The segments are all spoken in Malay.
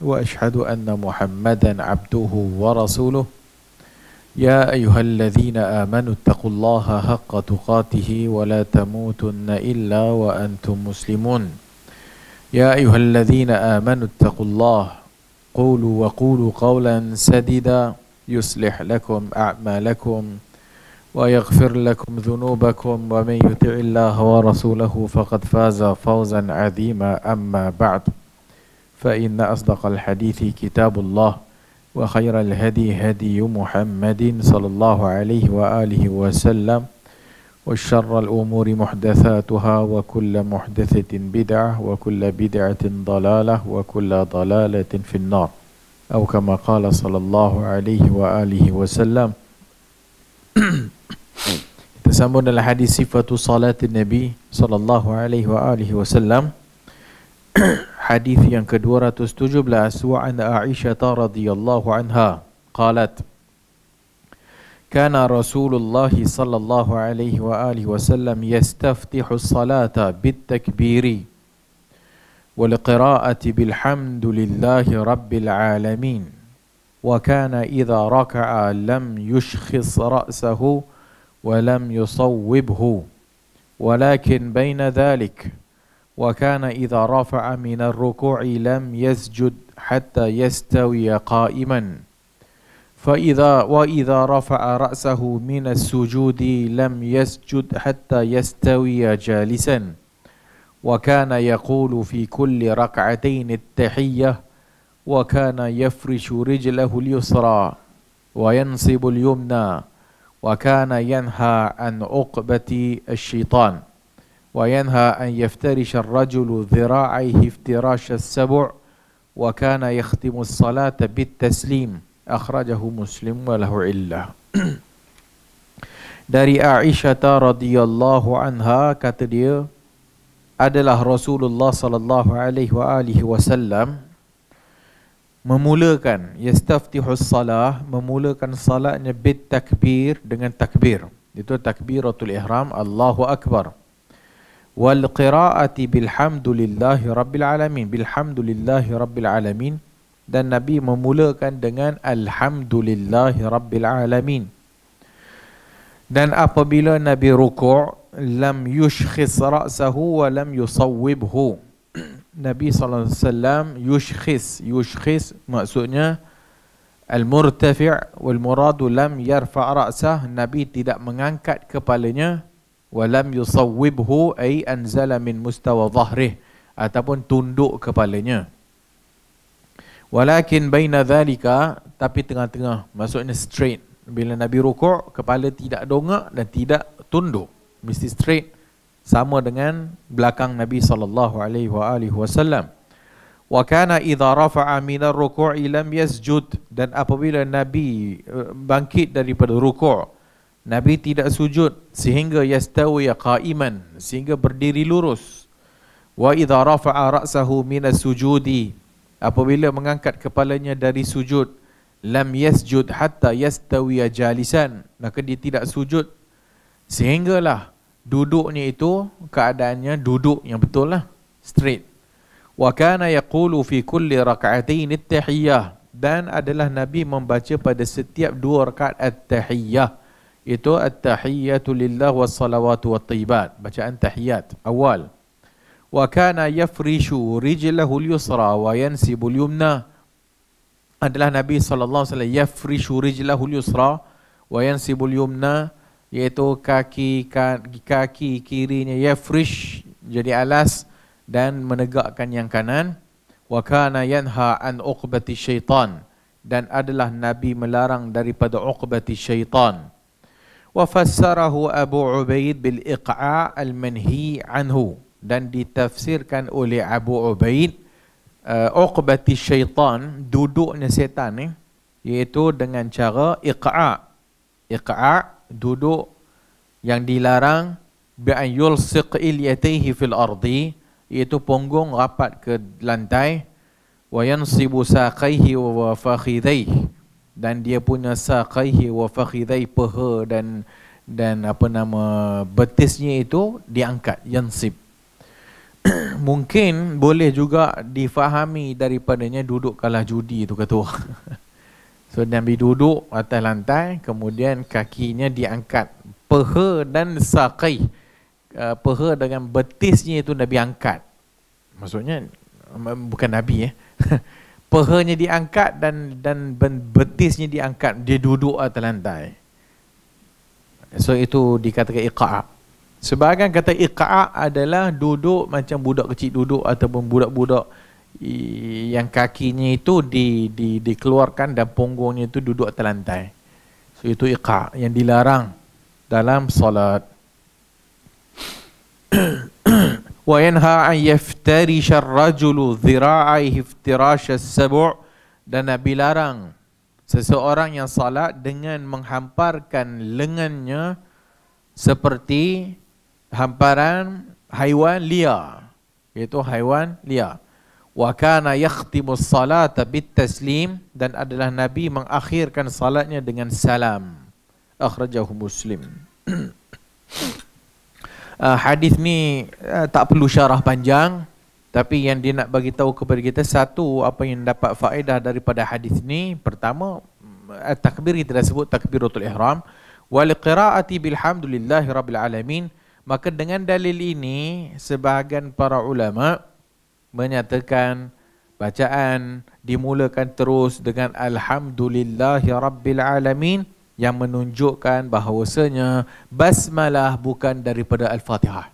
واشهد ان محمدا عبده ورسوله يا ايها الذين امنوا اتقوا الله حق تقاته ولا تموتن الا وانتم مسلمون يا ايها الذين امنوا اتقوا الله قولوا وقولوا قولا سديدا يصلح لكم اعمالكم ويغفر لكم ذنوبكم ومن يطع الله ورسوله فقد فاز فوزا عظيما اما بعد فإن أصدق الحديث كتاب الله وخير الهدي هدي محمد صلى الله عليه وآله وسلم وشر الأمور محدثاتها وكل محدثة بدعة وكل بدعة ضلالة وكل ضلالة في النار أو كما قال صلى الله عليه وآله وسلم تسمون الحديث صفة صلاة النبي صلى الله عليه وآله وسلم Hadis yang استجب 217 wa عائشة رضي الله عنها قالت كان رسول الله صلى الله عليه وآله وسلم يستفتح الصلاة بالتكبير والقراءة بالحمد لله رب العالمين وكان إذا ركع لم يشخص رأسه ولم يصوبه ولكن بين ذلك وكان إذا رفع من الركوع لم يسجد حتى يستوي قائما فإذا وإذا رفع رأسه من السجود لم يسجد حتى يستوي جالسا وكان يقول في كل ركعتين التحية وكان يفرش رجله اليسرى وينصب اليمنى وكان ينهى عن عقبة الشيطان an وينهى أن يفترش الرجل ذراعيه افتراش السبع وكان يختم الصلاة بالتسليم أخرجه مسلم وله علة داري عائشة رضي الله عنها كتدي adalah Rasulullah sallallahu alaihi wa alihi wasallam memulakan yastaftihu salah memulakan salatnya bit takbir dengan takbir itu takbiratul ihram Allahu akbar walqiraati bilhamdulillahi rabbil alamin bilhamdulillahi rabbil alamin dan nabi memulakan dengan alhamdulillahi rabbil alamin dan apabila nabi rukuk lam yushkhis ra'sahu wa lam yusawwibhu nabi sallallahu alaihi wasallam yushkhis yushkhis maksudnya al-murtafi' wal muradu lam yarfa' ra'sah nabi tidak mengangkat kepalanya walam yusawwibhu ay anzala min mustawa dhahrih ataupun tunduk kepalanya walakin baina dhalika tapi tengah-tengah maksudnya straight bila nabi rukuk kepala tidak dongak dan tidak tunduk mesti straight sama dengan belakang nabi saw. alaihi wasallam wa kana idza rafa'a min rukuk, ruku lam yasjud dan apabila nabi eh, bangkit daripada rukuk Nabi tidak sujud sehingga yastawi qa'iman sehingga berdiri lurus. Wa idza rafa'a ra'sahu min as-sujudi apabila mengangkat kepalanya dari sujud lam yasjud hatta yastawi jalisan maka dia tidak sujud sehinggalah duduknya itu keadaannya duduk yang betul lah straight wa kana yaqulu fi kulli rak'atayn at-tahiyyah dan adalah nabi membaca pada setiap dua rakaat at-tahiyyah itu at-tahiyyatu lillah was salawatu wat tayyibat bacaan tahiyyat awal wa kana yafrishu rijlahu al-yusra wa yansibu al-yumna adalah nabi sallallahu yafrishu rijlahu al-yusra wa yansibu al-yumna iaitu kaki kaki, kaki kirinya yafrish jadi alas dan menegakkan yang kanan wa kana yanha an uqbati syaitan dan adalah nabi melarang daripada uqbati syaitan Abu Ubaid bil عبيد al المنهي anhu. dan ditafsirkan oleh Abu Ubaid eh, uqbati syaitan duduknya syaitan ni iaitu dengan cara Iqaa, Iqaa, duduk yang dilarang bi an yulsiq ilyatihi fil ardi iaitu punggung rapat ke lantai wa yansibu saqaihi wa fakhidhaihi dan dia punya saqaihi wa fakhidhai paha dan dan apa nama betisnya itu diangkat yansib mungkin boleh juga difahami daripadanya duduk kalah judi itu kata so Nabi duduk atas lantai kemudian kakinya diangkat paha dan saqai uh, paha dengan betisnya itu Nabi angkat maksudnya um, bukan Nabi eh pehernya diangkat dan dan betisnya diangkat dia duduk atas lantai so itu dikatakan iqa'a sebahagian kata iqa'a adalah duduk macam budak kecil duduk ataupun budak-budak yang kakinya itu di, di, dikeluarkan dan punggungnya itu duduk atas lantai so itu iqa'a yang dilarang dalam solat وينهى عن يفترش الرجل ذراعيه افتراش السبع dan Nabi larang seseorang yang salat dengan menghamparkan lengannya seperti hamparan haiwan liar iaitu haiwan liar wa kana yakhtimu salata bit taslim dan adalah nabi mengakhirkan salatnya dengan salam akhrajahu muslim uh, hadis ni uh, tak perlu syarah panjang tapi yang dia nak bagi tahu kepada kita satu apa yang dapat faedah daripada hadis ni pertama mm, takbir kita dah sebut takbiratul ihram wal qiraati bilhamdulillahi rabbil alamin maka dengan dalil ini sebahagian para ulama menyatakan bacaan dimulakan terus dengan alhamdulillahi rabbil alamin yang menunjukkan bahawasanya basmalah bukan daripada al-Fatihah.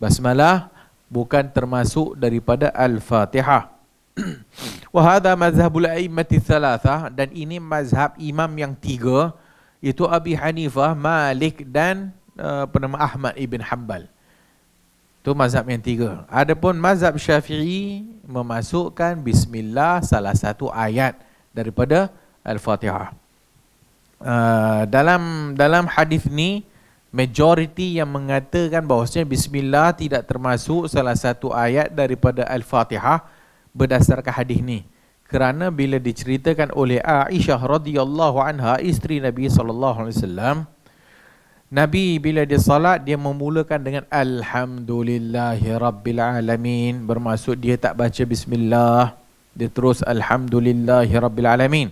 Basmalah bukan termasuk daripada al-Fatihah. Wa hadha mazhabul a'immati thalathah dan ini mazhab imam yang tiga itu Abi Hanifah, Malik dan uh, apa uh, Ahmad ibn Hanbal. Itu mazhab yang tiga. Adapun mazhab Syafi'i memasukkan bismillah salah satu ayat daripada al-Fatihah uh, dalam dalam hadis ni majoriti yang mengatakan bahawasanya bismillah tidak termasuk salah satu ayat daripada al-Fatihah berdasarkan hadis ni kerana bila diceritakan oleh Aisyah radhiyallahu anha isteri Nabi saw Nabi bila dia salat dia memulakan dengan alhamdulillahi rabbil alamin bermaksud dia tak baca bismillah dia terus alhamdulillahi rabbil alamin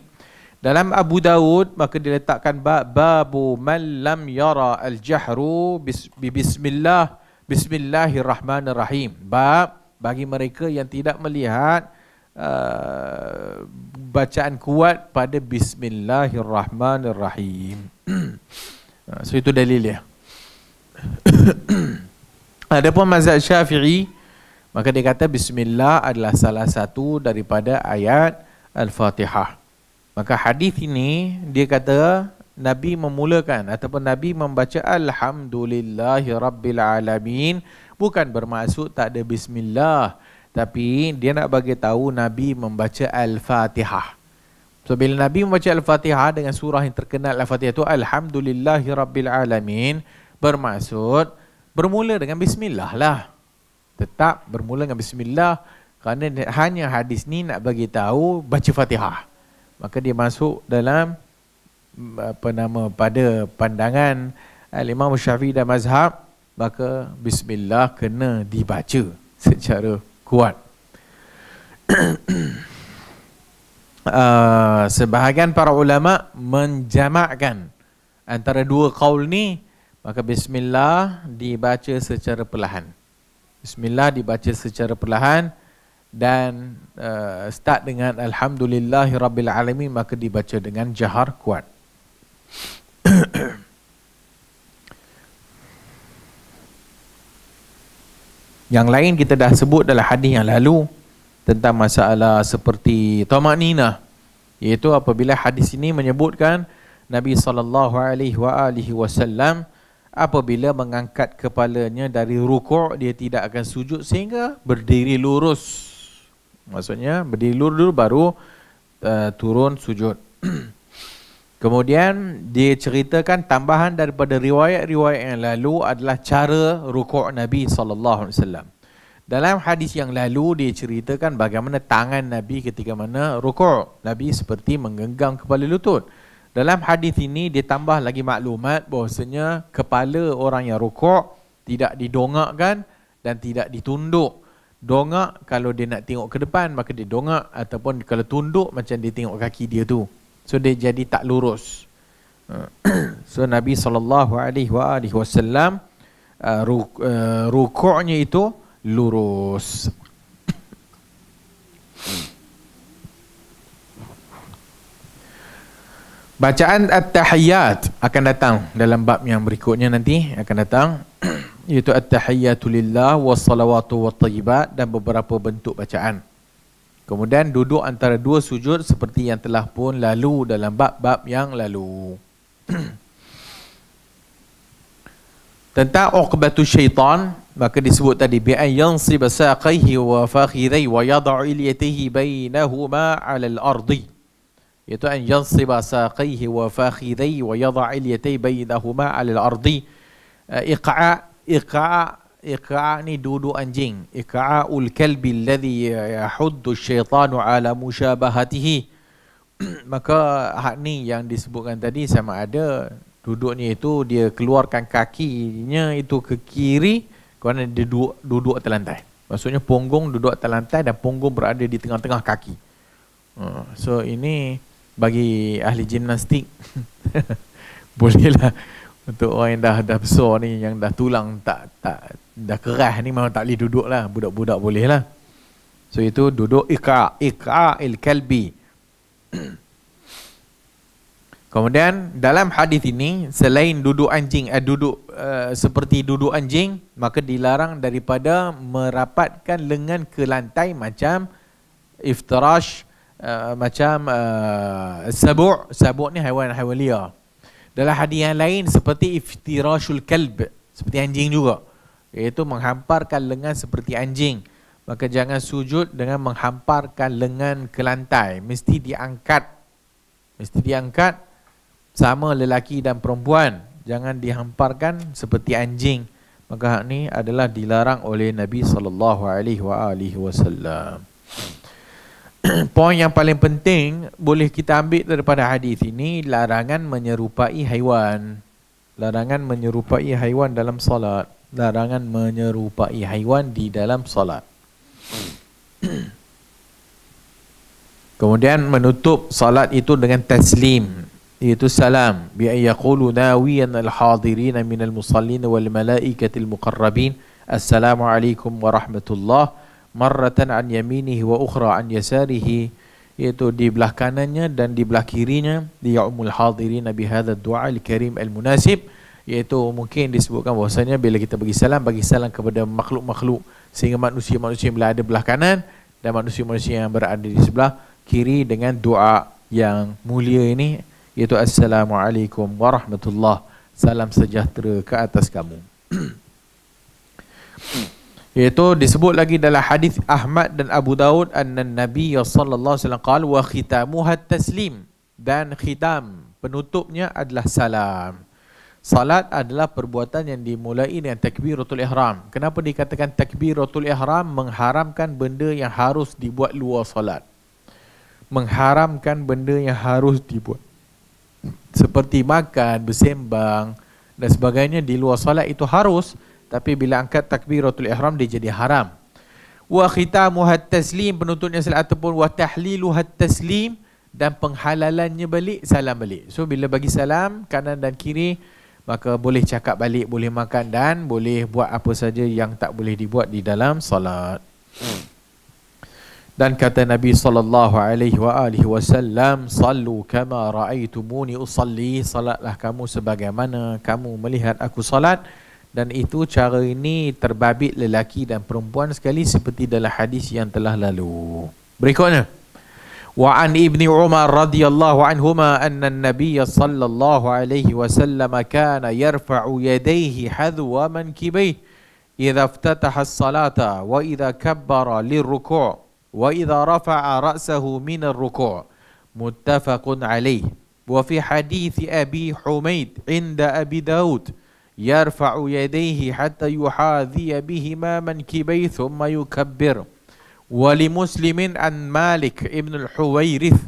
dalam Abu Dawud, maka diletakkan babu man lam yara al-jahru bi bismillah bismillahirrahmanirrahim. Bab bagi mereka yang tidak melihat uh, bacaan kuat pada bismillahirrahmanirrahim. Ah, so itu dalilnya. dia. Adapun mazhab Syafi'i maka dia kata bismillah adalah salah satu daripada ayat Al-Fatihah. Maka hadis ini dia kata Nabi memulakan ataupun Nabi membaca Alhamdulillahi Rabbil Alamin bukan bermaksud tak ada bismillah tapi dia nak bagi tahu Nabi membaca Al-Fatihah. So bila Nabi membaca Al-Fatihah dengan surah yang terkenal Al-Fatihah itu Alhamdulillahi Rabbil Alamin bermaksud bermula dengan bismillah lah. Tetap bermula dengan bismillah kerana hanya hadis ni nak bagi tahu baca Fatihah maka dia masuk dalam mm, apa nama pada pandangan eh, Imam Syafi'i dan mazhab maka bismillah kena dibaca secara kuat uh, sebahagian para ulama menjamakkan antara dua kaul ni maka bismillah dibaca secara perlahan bismillah dibaca secara perlahan dan uh, start dengan alhamdulillah maka dibaca dengan jahar kuat yang lain kita dah sebut dalam hadis yang lalu tentang masalah seperti Tomak Nina, iaitu apabila hadis ini menyebutkan Nabi sallallahu alaihi wasallam apabila mengangkat kepalanya dari rukuk dia tidak akan sujud sehingga berdiri lurus Maksudnya berdiri lurus dulu baru uh, turun sujud. Kemudian diceritakan tambahan daripada riwayat-riwayat yang lalu adalah cara rukuk Nabi sallallahu alaihi wasallam. Dalam hadis yang lalu diceritakan bagaimana tangan Nabi ketika mana rukuk. Nabi seperti menggenggam kepala lutut. Dalam hadis ini ditambah lagi maklumat bahasanya kepala orang yang rukuk tidak didongakkan dan tidak ditunduk dongak kalau dia nak tengok ke depan maka dia dongak ataupun kalau tunduk macam dia tengok kaki dia tu so dia jadi tak lurus so Nabi sallallahu alaihi wasallam uh, uh, rukuknya itu lurus Bacaan At-Tahiyyat akan datang dalam bab yang berikutnya nanti akan datang iaitu At-Tahiyyatu Lillah wa Salawatu wa Tayyibat dan beberapa bentuk bacaan. Kemudian duduk antara dua sujud seperti yang telah pun lalu dalam bab-bab yang lalu. Tentang uqbatu syaitan, maka disebut tadi bi'an yansib saqaihi wa fakhirai wa yada'il yatihi bainahuma alal ardi yaitu an yansiba saqaihi wa fakhidhai wa yadha' al-yatai baynahuma 'ala al-ardi eh, iqa'a iqa'a iqa'a ni dudu anjing iqa'a ul-kalbi alladhi yahuddu asy-syaitanu 'ala mushabahatihi maka hak ni yang disebutkan tadi sama ada duduknya itu dia keluarkan kakinya itu ke kiri kerana dia duduk, duduk atas lantai maksudnya punggung duduk atas lantai dan punggung berada di tengah-tengah kaki hmm, so ini bagi ahli gimnastik bolehlah untuk orang yang dah dah besar ni yang dah tulang tak tak dah keras ni memang tak boleh duduk lah budak-budak boleh lah so itu duduk ikra ikra il kalbi kemudian dalam hadis ini selain duduk anjing eh, duduk eh, seperti duduk anjing maka dilarang daripada merapatkan lengan ke lantai macam iftirash Eh, macam uh, sabu' sabu' ni haiwan haiwan liar dalam hadis yang lain seperti iftirashul kalb seperti anjing juga iaitu menghamparkan lengan seperti anjing maka jangan sujud dengan menghamparkan lengan ke lantai mesti diangkat mesti diangkat sama lelaki dan perempuan jangan dihamparkan seperti anjing maka hak ni adalah dilarang oleh Nabi sallallahu alaihi wasallam poin yang paling penting boleh kita ambil daripada hadis ini larangan menyerupai haiwan. Larangan menyerupai haiwan dalam solat. Larangan menyerupai haiwan di dalam solat. Kemudian menutup solat itu dengan taslim iaitu salam bi ay yaqulu nawiyan al hadirin min al musallin wal malaikati al muqarrabin assalamu alaikum wa marratan an yaminihi wa ukhra an yasarihi yaitu di belah kanannya dan di belah kirinya di yaumul hadirin bi hadha ad-du'a al-karim al-munasib yaitu mungkin disebutkan bahasanya bila kita bagi salam bagi salam kepada makhluk-makhluk sehingga manusia-manusia yang berada belah kanan dan manusia-manusia yang berada di sebelah kiri dengan doa yang mulia ini yaitu assalamualaikum warahmatullahi salam sejahtera ke atas kamu Iaitu disebut lagi dalam hadis Ahmad dan Abu Daud An-Nabi sallallahu alaihi wasallam qala wa khitamu taslim dan khitam penutupnya adalah salam. Salat adalah perbuatan yang dimulai dengan takbiratul ihram. Kenapa dikatakan takbiratul ihram mengharamkan benda yang harus dibuat luar salat. Mengharamkan benda yang harus dibuat. Seperti makan, bersembang dan sebagainya di luar salat itu harus tapi bila angkat takbiratul ihram dia jadi haram wa khitamu taslim penutupnya salat ataupun wa tahlilu taslim dan penghalalannya balik salam balik so bila bagi salam kanan dan kiri maka boleh cakap balik boleh makan dan boleh buat apa saja yang tak boleh dibuat di dalam salat. dan kata Nabi sallallahu alaihi wa alihi wasallam sallu kama raaitumuni usalli salatlah kamu sebagaimana kamu melihat aku Salat dan itu cara ini terbabit lelaki dan perempuan sekali seperti dalam hadis yang telah lalu berikutnya wa an ibni umar radhiyallahu anhuma anna an-nabiy sallallahu alaihi wasallam kana yarfa'u yadayhi hadhu wa wa إذا افتتح الصلاة وإذا كبر للركوع وإذا رفع رأسه من الركوع متفق عليه وفي حديث Abi حميد inda Abi داود يرفع يديه حتى يحاذي بهما منكبي ثم يكبر ولمسلم عن مالك ابن الحويرث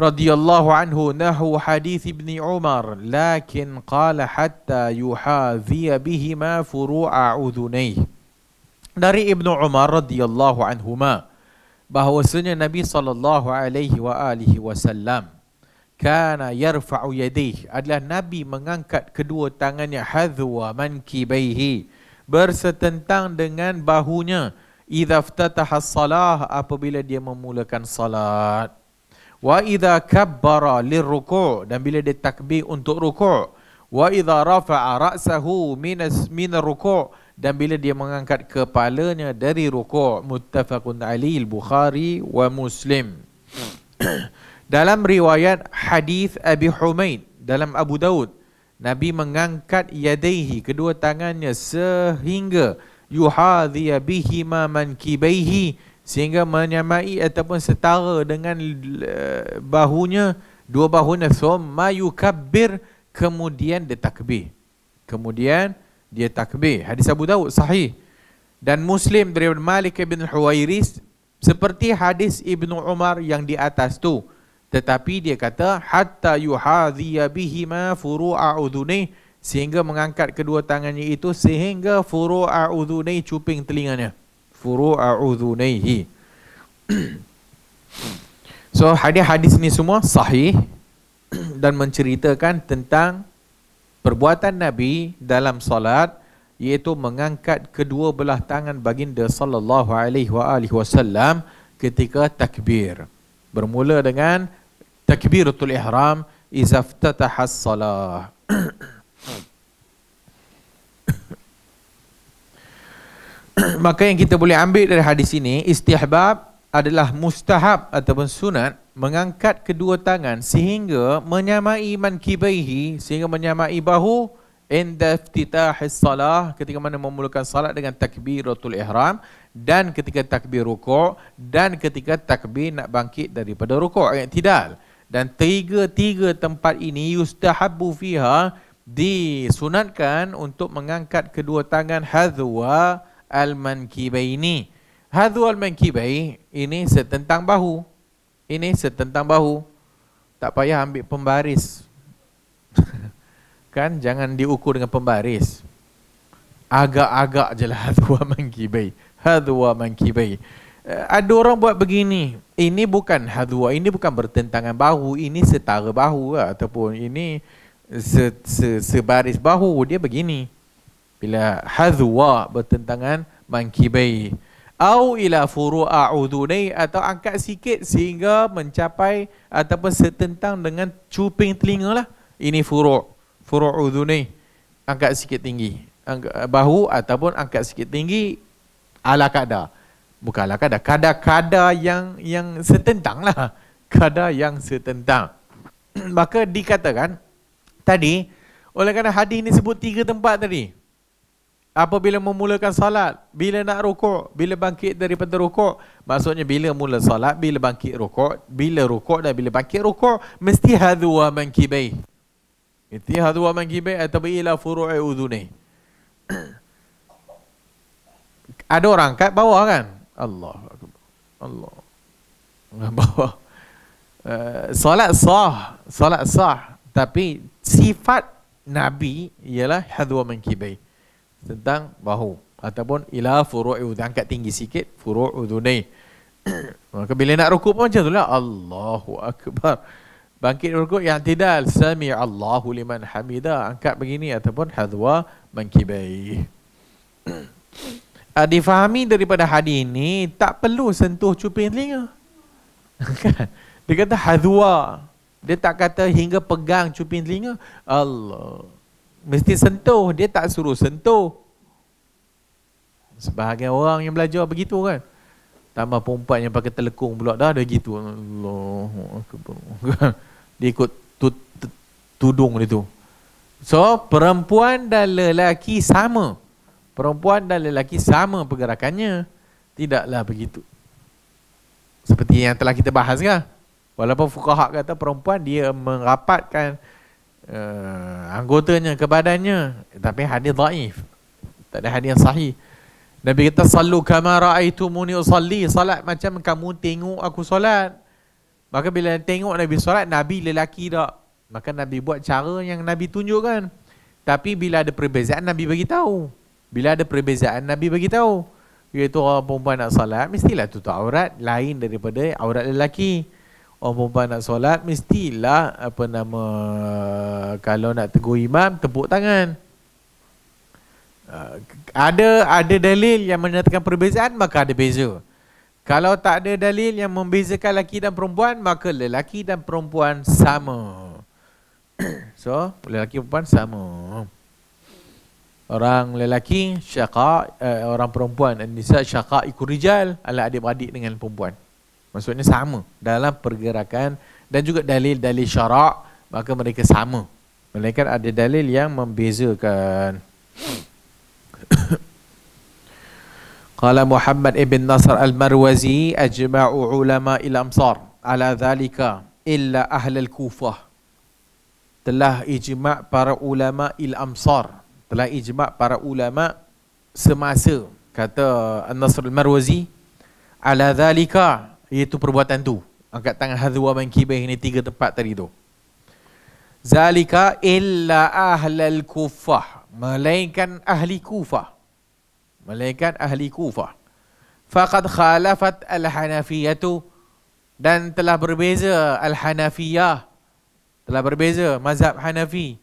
رضي الله عنه نحو حديث ابن عمر لكن قال حتى يحاذي بهما فروع أذنيه dari Ibnu Umar radhiyallahu anhuma bahwasanya Nabi sallallahu alaihi wa alihi wasallam kana yarfa'u Yadih adalah nabi mengangkat kedua tangannya hadwa mankibaihi bersetentang dengan bahunya idza iftataha salah apabila dia memulakan salat wa idza kabbara lirruku' dan bila dia takbir untuk ruku'. wa idza rafa'a ra'sahu minas min rukuk dan bila dia mengangkat kepalanya dari ruku'. muttafaqun alaihi bukhari wa muslim Dalam riwayat hadis Abi Humaid dalam Abu Daud, Nabi mengangkat yadaihi kedua tangannya sehingga yuhadhiya bihima mankibaihi sehingga menyamai ataupun setara dengan eh, bahunya dua bahunya thumma yukabbir kemudian dia takbir kemudian dia takbir hadis Abu Daud sahih dan Muslim dari Malik bin Huwairis seperti hadis Ibnu Umar yang di atas tu tetapi dia kata hatta yuhadhiya bihi ma furu'a udhunai sehingga mengangkat kedua tangannya itu sehingga furu'a udhunai cuping telinganya furu'a udhunaihi so hadis-hadis ni semua sahih dan menceritakan tentang perbuatan nabi dalam solat iaitu mengangkat kedua belah tangan baginda sallallahu alaihi wasallam ketika takbir bermula dengan تكبيرة الإحرام إذا افتتح الصلاة Maka yang kita boleh ambil dari hadis ini Istihbab adalah mustahab ataupun sunat Mengangkat kedua tangan sehingga menyamai man kibaihi Sehingga menyamai bahu Inda iftitahis salah Ketika mana memulakan salat dengan takbiratul ihram Dan ketika takbir rukuk Dan ketika takbir nak bangkit daripada rukuk Yang tidak dan tiga-tiga tempat ini yustahabbu fiha disunatkan untuk mengangkat kedua tangan hadwa al-mankibaini. Hadwa al-mankibai ini setentang bahu. Ini setentang bahu. Tak payah ambil pembaris. kan jangan diukur dengan pembaris. Agak-agak je lah hadwa mankibai. Hadwa mankibai. Eh, ada orang buat begini ini bukan hadwa, ini bukan bertentangan bahu, ini setara bahu lah, ataupun ini se, se, sebaris bahu, dia begini. Bila hadwa bertentangan mankibai. Au ila furu'a udunai atau angkat sikit sehingga mencapai ataupun setentang dengan cuping telinga lah. Ini furu' furu' udunai. Angkat sikit tinggi. angkat bahu ataupun angkat sikit tinggi ala kadar bukanlah kadar kadar-kadar yang yang setentang lah kadar yang setentang maka dikatakan tadi oleh kerana hadis ini sebut tiga tempat tadi apabila memulakan salat, bila nak rokok, bila bangkit daripada rokok, maksudnya bila mula salat, bila bangkit rokok, bila rokok dan bila bangkit rokok mesti hadhu wa mankibai mesti hadhu wa mankibai atau bila furu'i udhunai ada orang kat bawah kan Allah Allah. Bahawa eh, Salat sah, salat sah. Tapi sifat Nabi ialah hadwa mengkibai tentang bahu ataupun ila furu'u dan angkat tinggi sikit furu'u dunai. Maka bila nak rukuk pun macam tu lah. Allahu Akbar. Bangkit rukuk yang tidak. Sami Allahu liman hamidah. Angkat begini ataupun hadwa mankibai. uh, difahami daripada hadis ini tak perlu sentuh cuping telinga. Kan? dia kata hadwa. Dia tak kata hingga pegang cuping telinga. Allah. Mesti sentuh. Dia tak suruh sentuh. Sebahagian orang yang belajar begitu kan. Tambah perempuan yang pakai telekung pula dah dah gitu. Allahu akbar. dia ikut tu, tu, tudung dia tu. So perempuan dan lelaki sama. Perempuan dan lelaki sama pergerakannya. Tidaklah begitu. Seperti yang telah kita bahaskan. Walaupun fukahak kata perempuan dia merapatkan uh, anggotanya ke badannya. Tapi hadis daif. Tak ada hadis yang sahih. Nabi kata sallu itu muni usalli salat macam kamu tengok aku salat. Maka bila tengok Nabi salat, Nabi lelaki dak. Maka Nabi buat cara yang Nabi tunjukkan. Tapi bila ada perbezaan Nabi bagi tahu bila ada perbezaan Nabi bagi tahu iaitu orang perempuan nak solat mestilah tutup aurat lain daripada aurat lelaki orang perempuan nak solat mestilah apa nama kalau nak tegur imam tepuk tangan uh, ada ada dalil yang menyatakan perbezaan maka ada beza kalau tak ada dalil yang membezakan lelaki dan perempuan maka lelaki dan perempuan sama so lelaki perempuan sama orang lelaki syaqa uh, eh, orang perempuan dan nisa syaqa ikur rijal ala adik-adik dengan perempuan maksudnya sama dalam pergerakan dan juga dalil-dalil syarak maka mereka sama mereka ada dalil yang membezakan Qala Muhammad ibn Nasr al-Marwazi ajma'u ulama al-Amsar ala dhalika illa ahli al-Kufah telah ijma' para ulama al-Amsar telah ijma' para ulama' semasa kata An-Nasr marwazi ala dhalika iaitu perbuatan tu angkat tangan hadhu wa mankibah ini tiga tempat tadi tu zalika illa ahlal kufah melainkan ahli kufah melainkan ahli kufah faqad khalafat al-hanafiyatu dan telah berbeza al-hanafiyah telah berbeza mazhab hanafi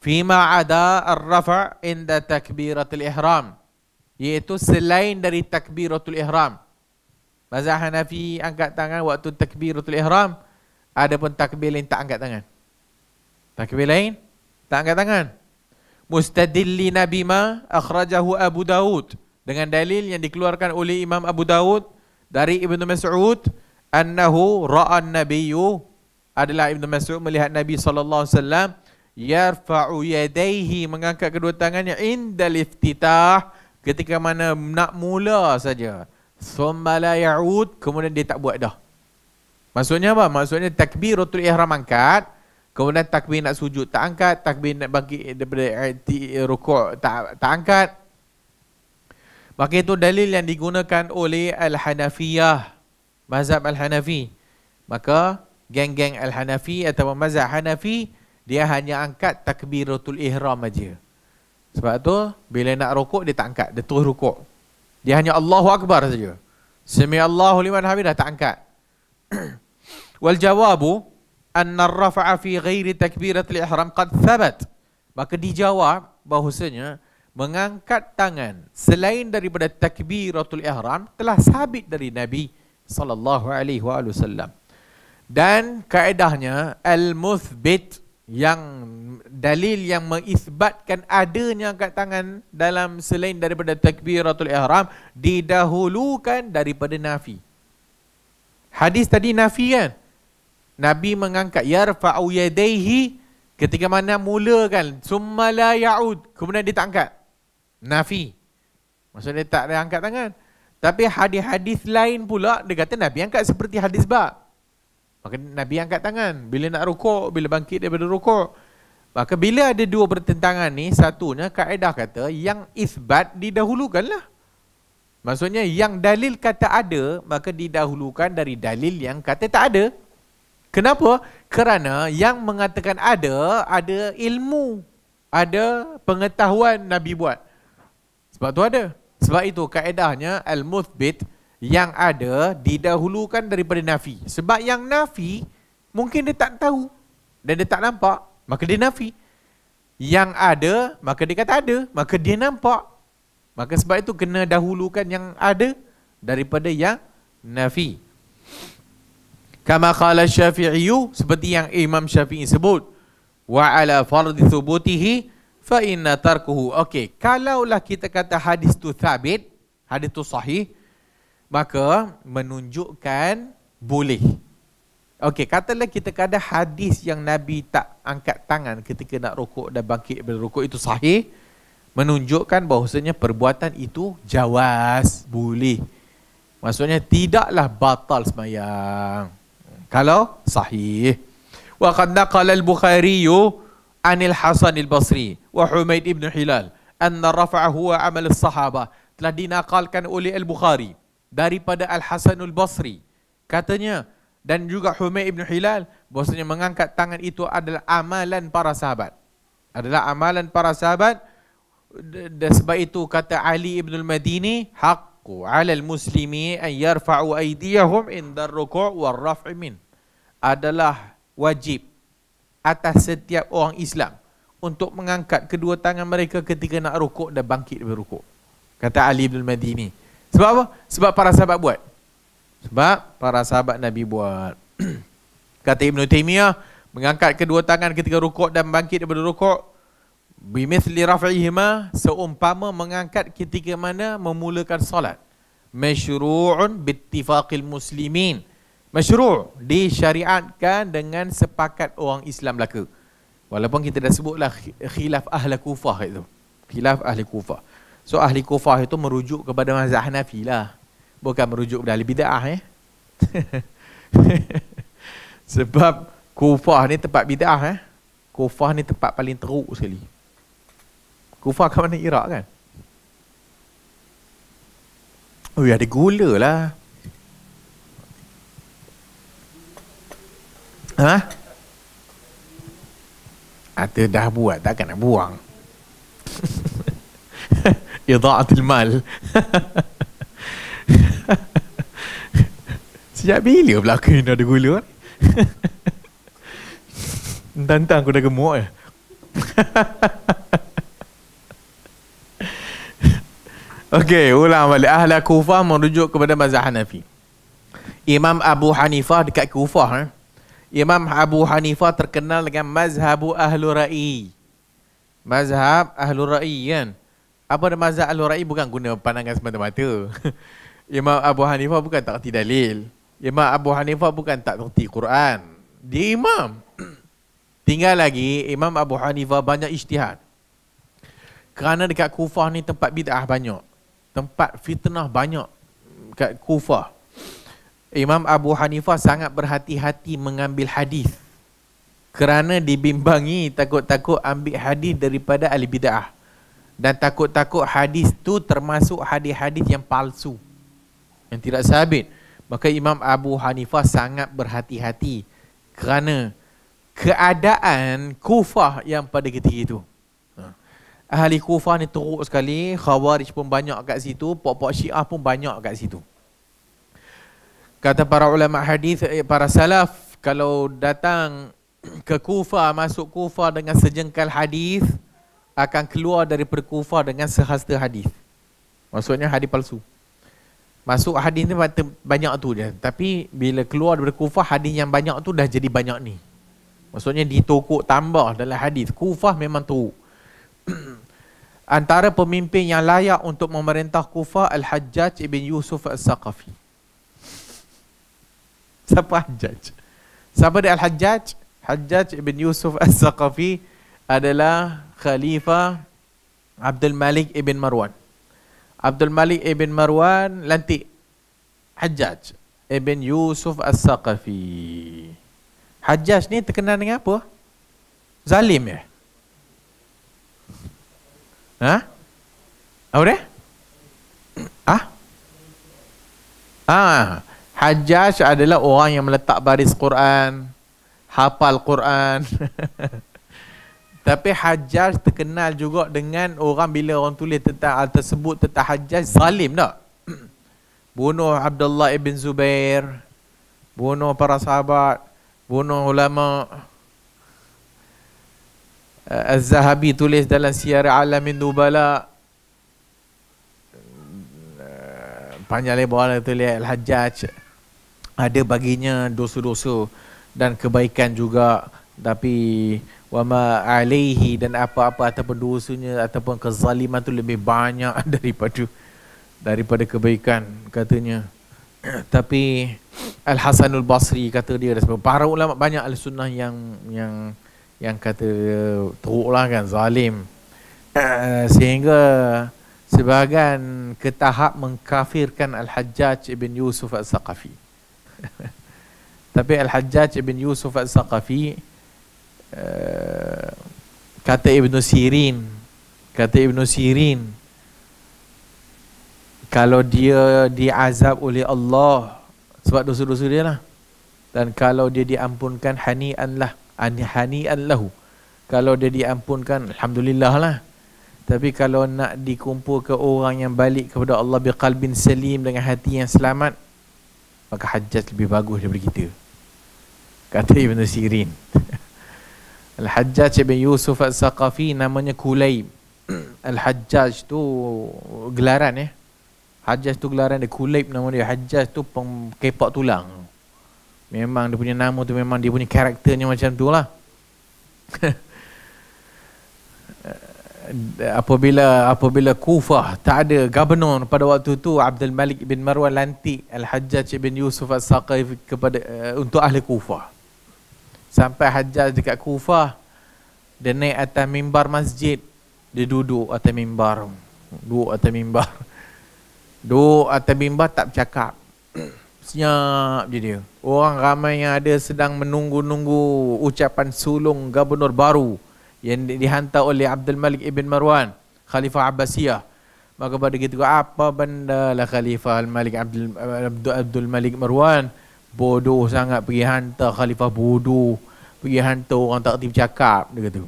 فيما عدا الرفع عند تكبيرة الإحرام yaitu selain dari takbiratul ihram. Mazhab Hanafi angkat tangan waktu takbiratul ihram, ada pun takbir lain tak angkat tangan. Takbir lain tak angkat tangan. Mustadilli nabi ma akhrajahu Abu Daud dengan dalil yang dikeluarkan oleh Imam Abu Daud dari Ibnu Mas'ud annahu ra'an nabiyyu adalah Ibnu Mas'ud melihat Nabi sallallahu alaihi wasallam yarfa'u yadaihi mengangkat kedua tangannya indal iftitah ketika mana nak mula saja thumma la ya'ud kemudian dia tak buat dah maksudnya apa maksudnya takbiratul ihram angkat kemudian takbir nak sujud tak angkat takbir nak bagi daripada rukuk tak tak angkat maka itu dalil yang digunakan oleh al-hanafiyah mazhab al-hanafi maka geng-geng al-hanafi atau mazhab hanafi Al-Hanafi, dia hanya angkat takbiratul ihram saja. Sebab tu bila nak rukuk dia tak angkat, dia terus rukuk. Dia hanya Allahu akbar saja. Sami Allahu liman hamidah tak angkat. Wal jawabu anna ar-raf'a fi ghairi takbiratul ihram qad thabat. Maka dijawab bahawasanya mengangkat tangan selain daripada takbiratul ihram telah sabit dari Nabi sallallahu alaihi wasallam. Dan kaedahnya al-muthbit yang dalil yang mengisbatkan adanya angkat tangan dalam selain daripada takbiratul ihram didahulukan daripada nafi. Hadis tadi nafi kan? Nabi mengangkat yarfa'u yadaihi ketika mana mulakan summa la ya'ud kemudian dia tak angkat. Nafi. Maksudnya tak ada angkat tangan. Tapi hadis-hadis lain pula dia kata Nabi angkat seperti hadis bab. Maka Nabi angkat tangan. Bila nak rukuk, bila bangkit daripada rukuk. Maka bila ada dua pertentangan ni, satunya kaedah kata yang isbat didahulukan lah. Maksudnya yang dalil kata ada, maka didahulukan dari dalil yang kata tak ada. Kenapa? Kerana yang mengatakan ada, ada ilmu. Ada pengetahuan Nabi buat. Sebab tu ada. Sebab itu kaedahnya al-muthbit yang ada didahulukan daripada nafi. Sebab yang nafi, mungkin dia tak tahu dan dia tak nampak, maka dia nafi. Yang ada, maka dia kata ada, maka dia nampak. Maka sebab itu kena dahulukan yang ada daripada yang nafi. Kama qala Syafi'i seperti yang Imam Syafi'i sebut wa ala fardhi thubutihi fa inna tarkuhu okey kalaulah kita kata hadis tu thabit hadis tu sahih maka menunjukkan boleh. Okey, katalah kita kata hadis yang Nabi tak angkat tangan ketika nak rokok dan bangkit berrokok itu sahih, menunjukkan bahawasanya perbuatan itu jawas, boleh. Maksudnya tidaklah batal semayang. Kalau sahih. Wa qad al-Bukhari anil Hasan al-Basri wa Humaid ibn Hilal anna rafa'ahu 'amal as-sahabah telah dinakalkan oleh al-Bukhari daripada Al-Hasanul Basri. Katanya, dan juga Humay ibn Hilal, bahasanya mengangkat tangan itu adalah amalan para sahabat. Adalah amalan para sahabat. Dan sebab itu kata Ali ibn al-Madini, Hakku al muslimi an yarfa'u aidiyahum inda ruku' wal raf'i min. Adalah wajib atas setiap orang Islam untuk mengangkat kedua tangan mereka ketika nak rukuk dan bangkit dari rukuk. Kata Ali ibn madini sebab apa? Sebab para sahabat buat. Sebab para sahabat Nabi buat. Kata Ibn Taymiyah, mengangkat kedua tangan ketika rukuk dan bangkit daripada rukuk, bimithli raf'ihima, seumpama mengangkat ketika mana memulakan solat. Mashru'un bittifaqil muslimin. Mashru' disyariatkan dengan sepakat orang Islam belaka. Walaupun kita dah sebutlah khilaf ahli kufah itu. Khilaf ahli kufah. So ahli kufah itu merujuk kepada mazhab Hanafi lah. Bukan merujuk kepada ahli bid'ah eh. Sebab kufah ni tempat bid'ah eh. Kufah ni tempat paling teruk sekali. Kufah kat mana Iraq kan? Oh ya, ada gula lah. Ha? Ada dah buat, takkan nak buang idaat al-mal. Sejak bila pula aku ni ada gula ni? Entah-entah aku dah gemuk ya. Okey, ulang balik. Ahli Kufah merujuk kepada mazhab Hanafi. Imam Abu Hanifah dekat Kufah. Eh? Imam Abu Hanifah terkenal dengan mazhab Ahlu Ra'i. Mazhab Ahlu Ra'i kan apa ada mazhab al-Rai bukan guna pandangan semata-mata. Imam Abu Hanifah bukan tak reti dalil. Imam Abu Hanifah bukan tak reti Quran. Dia imam. Tinggal lagi Imam Abu Hanifah banyak ijtihad. Kerana dekat Kufah ni tempat bid'ah banyak. Tempat fitnah banyak dekat Kufah. Imam Abu Hanifah sangat berhati-hati mengambil hadis. Kerana dibimbangi takut-takut ambil hadis daripada ahli bid'ah dan takut-takut hadis tu termasuk hadis-hadis yang palsu yang tidak sabit maka Imam Abu Hanifah sangat berhati-hati kerana keadaan Kufah yang pada ketika itu ha. ahli Kufah ni teruk sekali khawarij pun banyak kat situ pokok-pokok Syiah pun banyak kat situ kata para ulama hadis eh, para salaf kalau datang ke Kufah masuk Kufah dengan sejengkal hadis akan keluar dari perkufa dengan sehasta hadis. Maksudnya hadis palsu. Masuk hadis ni banyak tu dia. Tapi bila keluar dari kufah, hadis yang banyak tu dah jadi banyak ni. Maksudnya ditokok tambah dalam hadis. Kufah memang tu. Antara pemimpin yang layak untuk memerintah kufah, Al-Hajjaj ibn Yusuf al-Saqafi. Siapa Hajjaj? Siapa dia Al-Hajjaj? Hajjaj ibn Yusuf al-Saqafi adalah Khalifah Abdul Malik ibn Marwan. Abdul Malik ibn Marwan lantik Hajjaj ibn Yusuf As-Saqafi. Hajjaj ni terkenal dengan apa? Zalim ya. Ha? Apa dia? Ha? Ha. Hajjaj adalah orang yang meletak baris Quran, hafal Quran. Tapi Hajjaj terkenal juga dengan orang bila orang tulis tentang hal tersebut tentang Hajjaj zalim tak? bunuh Abdullah ibn Zubair, bunuh para sahabat, bunuh ulama. Eh, Az-Zahabi tulis dalam Siyar Alamin dubala, eh, Panjang lebar lah tulis Al-Hajjaj. Ada baginya dosa-dosa dan kebaikan juga. Tapi wa ma alaihi dan apa-apa ataupun dosanya ataupun kezaliman tu lebih banyak daripada daripada kebaikan katanya tapi al hasanul basri kata dia ada para ulama banyak al sunnah yang yang yang kata teruklah kan zalim eh, sehingga sebahagian ke tahap mengkafirkan Al-Hajjaj ibn Yusuf Al-Saqafi. Tapi Al-Hajjaj ibn Yusuf Al-Saqafi Eh, kata Ibn Sirin kata Ibn Sirin kalau dia diazab oleh Allah sebab dosa-dosa dia lah dan kalau dia diampunkan hani'an lah hani'an lahu kalau dia diampunkan Alhamdulillah lah tapi kalau nak dikumpul ke orang yang balik kepada Allah biqalbin salim dengan hati yang selamat maka hajat lebih bagus daripada kita kata Ibn Sirin Al-Hajjaj bin Yusuf Al-Saqafi namanya Kulaim. Al-Hajjaj tu gelaran ya. Hajjaj tu gelaran dia Kulaib nama dia. Hajjaj tu pengkepak tulang. Memang dia punya nama tu memang dia punya karakternya macam tu lah. apabila apabila Kufah tak ada gubernur pada waktu tu Abdul Malik bin Marwan lantik Al-Hajjaj bin Yusuf al saqif kepada uh, untuk ahli Kufah sampai Hajjaj dekat Kufah dia naik atas mimbar masjid dia duduk atas mimbar duduk atas mimbar duduk atas mimbar tak bercakap senyap je dia orang ramai yang ada sedang menunggu-nunggu ucapan sulung gubernur baru yang dihantar oleh Abdul Malik Ibn Marwan Khalifah Abbasiyah maka pada kita apa benda lah Khalifah Al-Malik Abdul, Abdul Malik Marwan Bodoh sangat pergi hantar khalifah bodoh Pergi hantar orang tak kerti bercakap Dia kata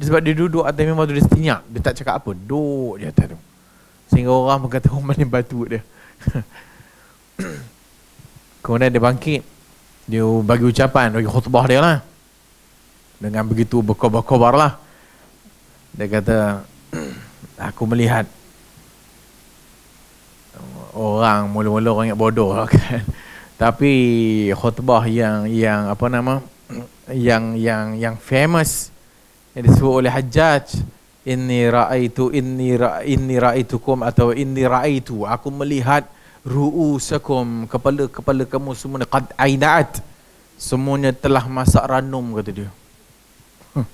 Sebab dia duduk atas memang tu dia setinyak Dia tak cakap apa Duduk je atas tu Sehingga orang berkata Orang oh, mana batu dia Kemudian dia bangkit Dia bagi ucapan Bagi khutbah dia lah Dengan begitu berkobar-kobar lah Dia kata Aku melihat Orang mula-mula orang yang bodoh lah kan tapi khutbah yang yang apa nama yang yang yang famous yang disebut oleh Hajjaj inni raaitu inni ra, inni raaitukum atau inni raaitu aku melihat ru'usakum kepala-kepala kamu semua qad aidat semuanya telah masak ranum kata dia hmm.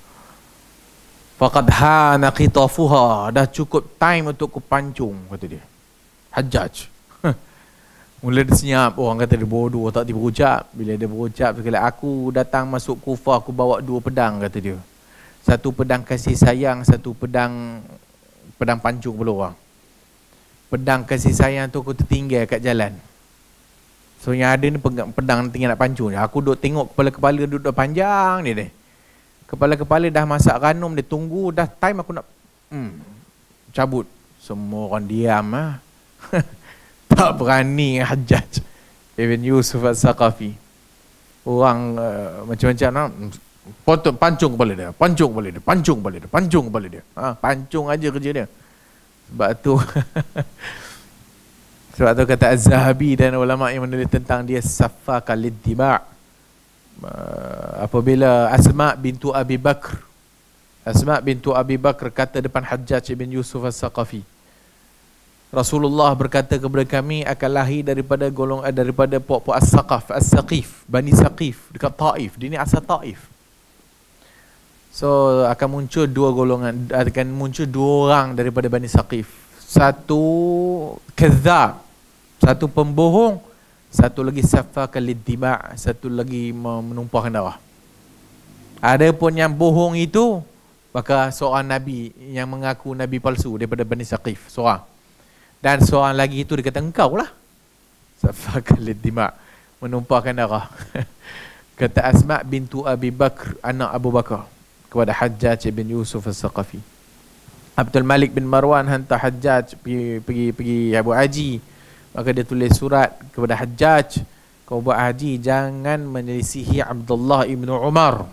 faqad hana qitafuha dah cukup time untuk kupancung kata dia Hajjaj Mula dia senyap oh, Orang kata dia bodoh Tak tiba ucap Bila dia berucap Dia Aku datang masuk kufa Aku bawa dua pedang Kata dia Satu pedang kasih sayang Satu pedang Pedang pancung kepala orang Pedang kasih sayang tu Aku tertinggal kat jalan So yang ada ni pedang, pedang tinggal nak pancung Aku duduk tengok kepala-kepala duduk, duduk panjang ni ni Kepala-kepala dah masak ranum dia tunggu dah time aku nak hmm, cabut. Semua orang diam lah. tak berani hajjaj Ibn Yusuf al-Saqafi orang uh, macam-macam nah? Hmm, potong pancung kepala dia pancung kepala dia pancung kepala dia pancung kepala dia ha, pancung aja kerja dia sebab tu sebab tu kata Az-Zahabi dan ulama yang menulis tentang dia Safa Khalid Dima' uh, apabila Asma bintu Abi Bakr Asma bintu Abi Bakr kata depan Hajjaj bin Yusuf al-Saqafi Rasulullah berkata kepada kami akan lahir daripada golong eh, daripada puak-puak As-Saqaf, As-Saqif, Bani Saqif dekat Taif. Dia ni asal Taif. So akan muncul dua golongan akan muncul dua orang daripada Bani Saqif. Satu kadzab, satu pembohong, satu lagi safaka lidima', satu lagi menumpahkan darah. Adapun yang bohong itu maka seorang nabi yang mengaku nabi palsu daripada Bani Saqif seorang. Dan seorang lagi itu dia kata engkau lah. Safakalid dimak. Menumpahkan darah. kata Asma' bintu Abi Bakr, anak Abu Bakar. Kepada Hajjaj bin Yusuf al-Saqafi. Abdul Malik bin Marwan hantar Hajjaj pergi, pergi, pergi Abu Haji. Maka dia tulis surat kepada Hajjaj. Kau buat haji, jangan menyelisihi Abdullah ibn Umar.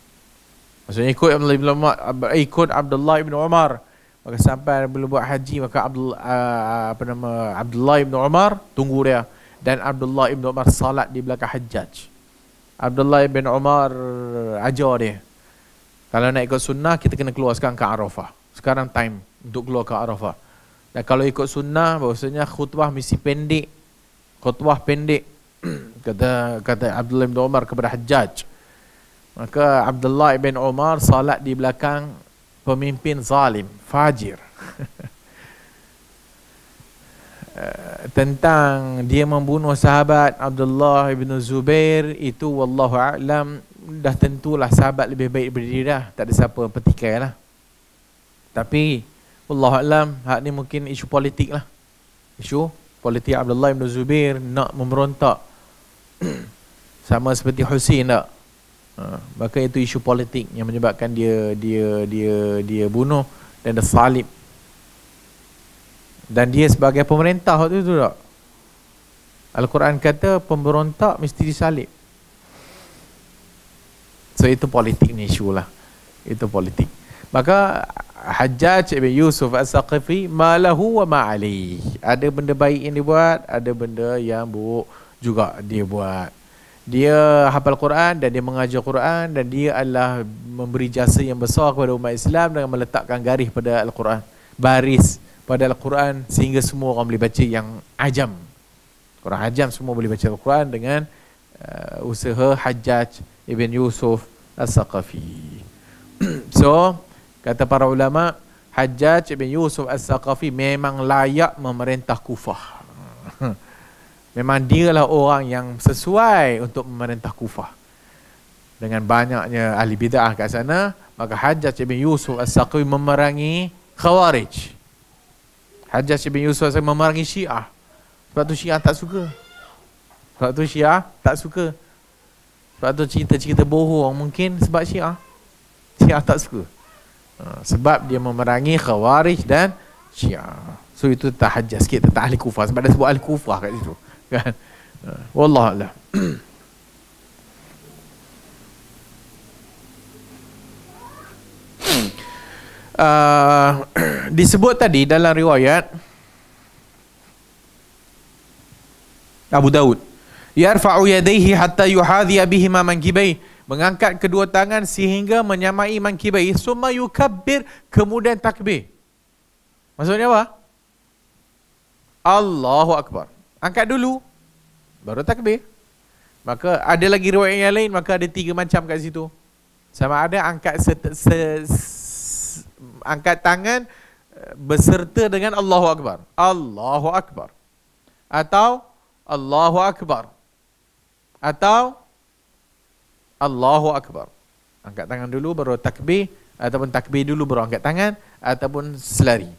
Maksudnya ikut Abdullah ibn Umar. Ikut Abdullah ibn Umar. Maka sampai belum buat haji maka Abdul uh, apa nama Abdullah bin Umar tunggu dia dan Abdullah bin Umar salat di belakang Hajjaj. Abdullah bin Umar ajar dia. Kalau nak ikut sunnah kita kena keluar sekarang ke Arafah. Sekarang time untuk keluar ke Arafah. Dan kalau ikut sunnah bahasanya khutbah mesti pendek. Khutbah pendek. kata kata Abdullah bin Umar kepada Hajjaj. Maka Abdullah bin Umar salat di belakang pemimpin zalim, fajir. Eh, tentang dia membunuh sahabat Abdullah ibn Zubair itu wallahu a'lam dah tentulah sahabat lebih baik berdiri dah tak ada siapa petikai lah. tapi wallahu a'lam hak ni mungkin isu politik lah isu politik Abdullah ibn Zubair nak memberontak sama seperti Husin tak lah. Ha, maka itu isu politik yang menyebabkan dia dia dia dia bunuh dan dia salib dan dia sebagai pemerintah waktu itu tak Al-Quran kata pemberontak mesti disalib so itu politik ni isu lah itu politik maka Hajjaj Ibn Yusuf As-Saqifi malahu wa ma'alih ada benda baik yang dia buat ada benda yang buruk juga dia buat dia hafal Quran dan dia mengajar Quran dan dia adalah memberi jasa yang besar kepada umat Islam dengan meletakkan garis pada Al-Quran baris pada Al-Quran sehingga semua orang boleh baca yang ajam orang ajam semua boleh baca Al-Quran dengan uh, usaha Hajjaj Ibn Yusuf al saqafi so kata para ulama Hajjaj Ibn Yusuf al saqafi memang layak memerintah Kufah memang dialah orang yang sesuai untuk memerintah Kufah. Dengan banyaknya ahli bid'ah kat sana, maka Hajjaj bin Yusuf As-Saqawi memerangi Khawarij. Hajjaj bin Yusuf As-Saqawi memerangi Syiah. Sebab tu Syiah tak suka. Sebab tu Syiah tak suka. Sebab tu cerita-cerita bohong mungkin sebab Syiah. Syiah tak suka. Ha, sebab dia memerangi Khawarij dan Syiah. So itu tak tahajjah sikit tentang ahli kufah. Sebab dia sebut ahli kufah kat situ kan ha. wallahu lah. uh, disebut tadi dalam riwayat Abu Daud yarfa'u yadayhi hatta yuhadhiya bihi ma mankibai mengangkat kedua tangan sehingga menyamai mankibai summa yukabbir kemudian takbir maksudnya apa Allahu akbar angkat dulu baru takbir maka ada lagi riwayat yang lain maka ada tiga macam kat situ sama ada angkat set, set, set, angkat tangan eh, berserta dengan Allahu akbar Allahu akbar atau Allahu akbar atau Allahu akbar angkat tangan dulu baru takbir ataupun takbir dulu baru angkat tangan ataupun selari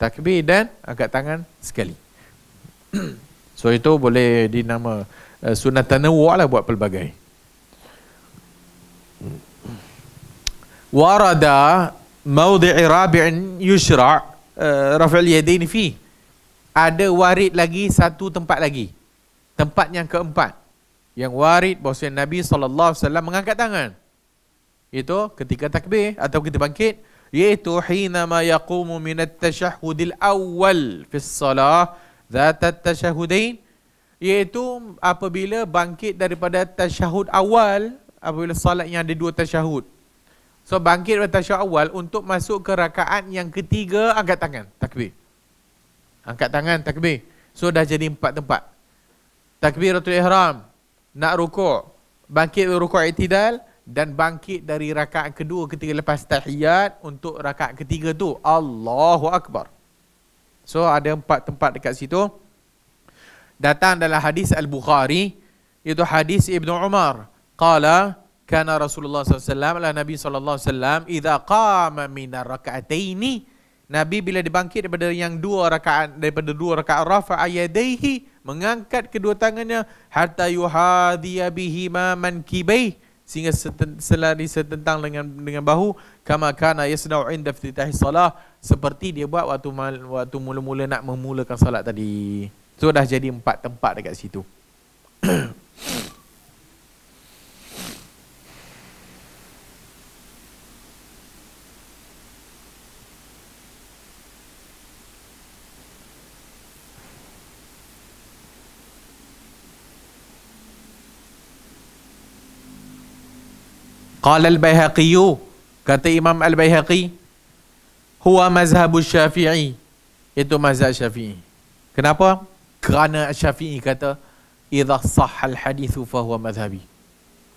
takbir dan angkat tangan sekali So itu boleh dinama uh, eh, sunat tanawwu' lah buat pelbagai. Warada mawdi'i rabi'in yushra' eh, rafa'il yadain fi. Ada warid lagi satu tempat lagi. Tempat yang keempat. Yang warid bahawa Nabi SAW mengangkat tangan. Itu ketika takbir atau kita bangkit. Yaitu hina ma yaqumu minat tashahudil awal fi salat zatat tashahudain iaitu apabila bangkit daripada tashahud awal apabila salat yang ada dua tashahud so bangkit daripada tashahud awal untuk masuk ke rakaat yang ketiga angkat tangan takbir angkat tangan takbir so dah jadi empat tempat takbir takbiratul ihram nak rukuk bangkit dari rukuk i'tidal dan bangkit dari rakaat kedua ketiga lepas tahiyat untuk rakaat ketiga tu Allahu akbar So ada empat tempat dekat situ. Datang dalam hadis Al-Bukhari, itu hadis Ibn Umar. Kala kana Rasulullah SAW, ala Nabi SAW, idha qama minar raka'ataini, Nabi bila dibangkit daripada yang dua rakaat daripada dua rakaat rafa'a yadayhi mengangkat kedua tangannya harta yuhadiyabihi bihi ma mankibaihi sehingga selari setentang dengan dengan bahu kama kana yasna'u inda iftitahi salah seperti dia buat waktu waktu mula-mula nak memulakan solat tadi so dah jadi empat tempat dekat situ قال البيهقي kata Imam Al-Baihaqi huwa mazhabus syafi'i itu mazhab syafi'i kenapa kerana syafi'i kata idza sah al hadithu fa huwa mazhabi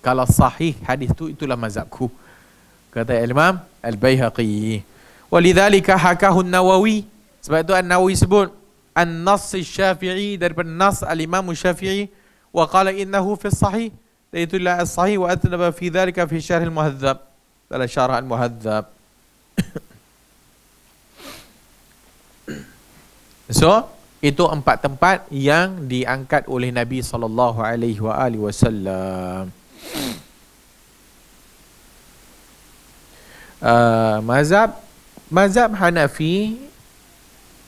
kalau sahih hadis tu itulah mazhabku kata Imam Al-Baihaqi walidhalika hakahu an Nawawi sebab itu An-Nawawi sebut an-nass syafi'i daripada nas al-Imam Syafi'i wa qala innahu fi sahih سيد الله الصحيح وأذنب fi ذلك في الشرح المهذب بل شرح المهذب So, itu empat tempat yang diangkat oleh Nabi sallallahu alaihi wa alihi wasallam. Uh, mazhab mazhab Hanafi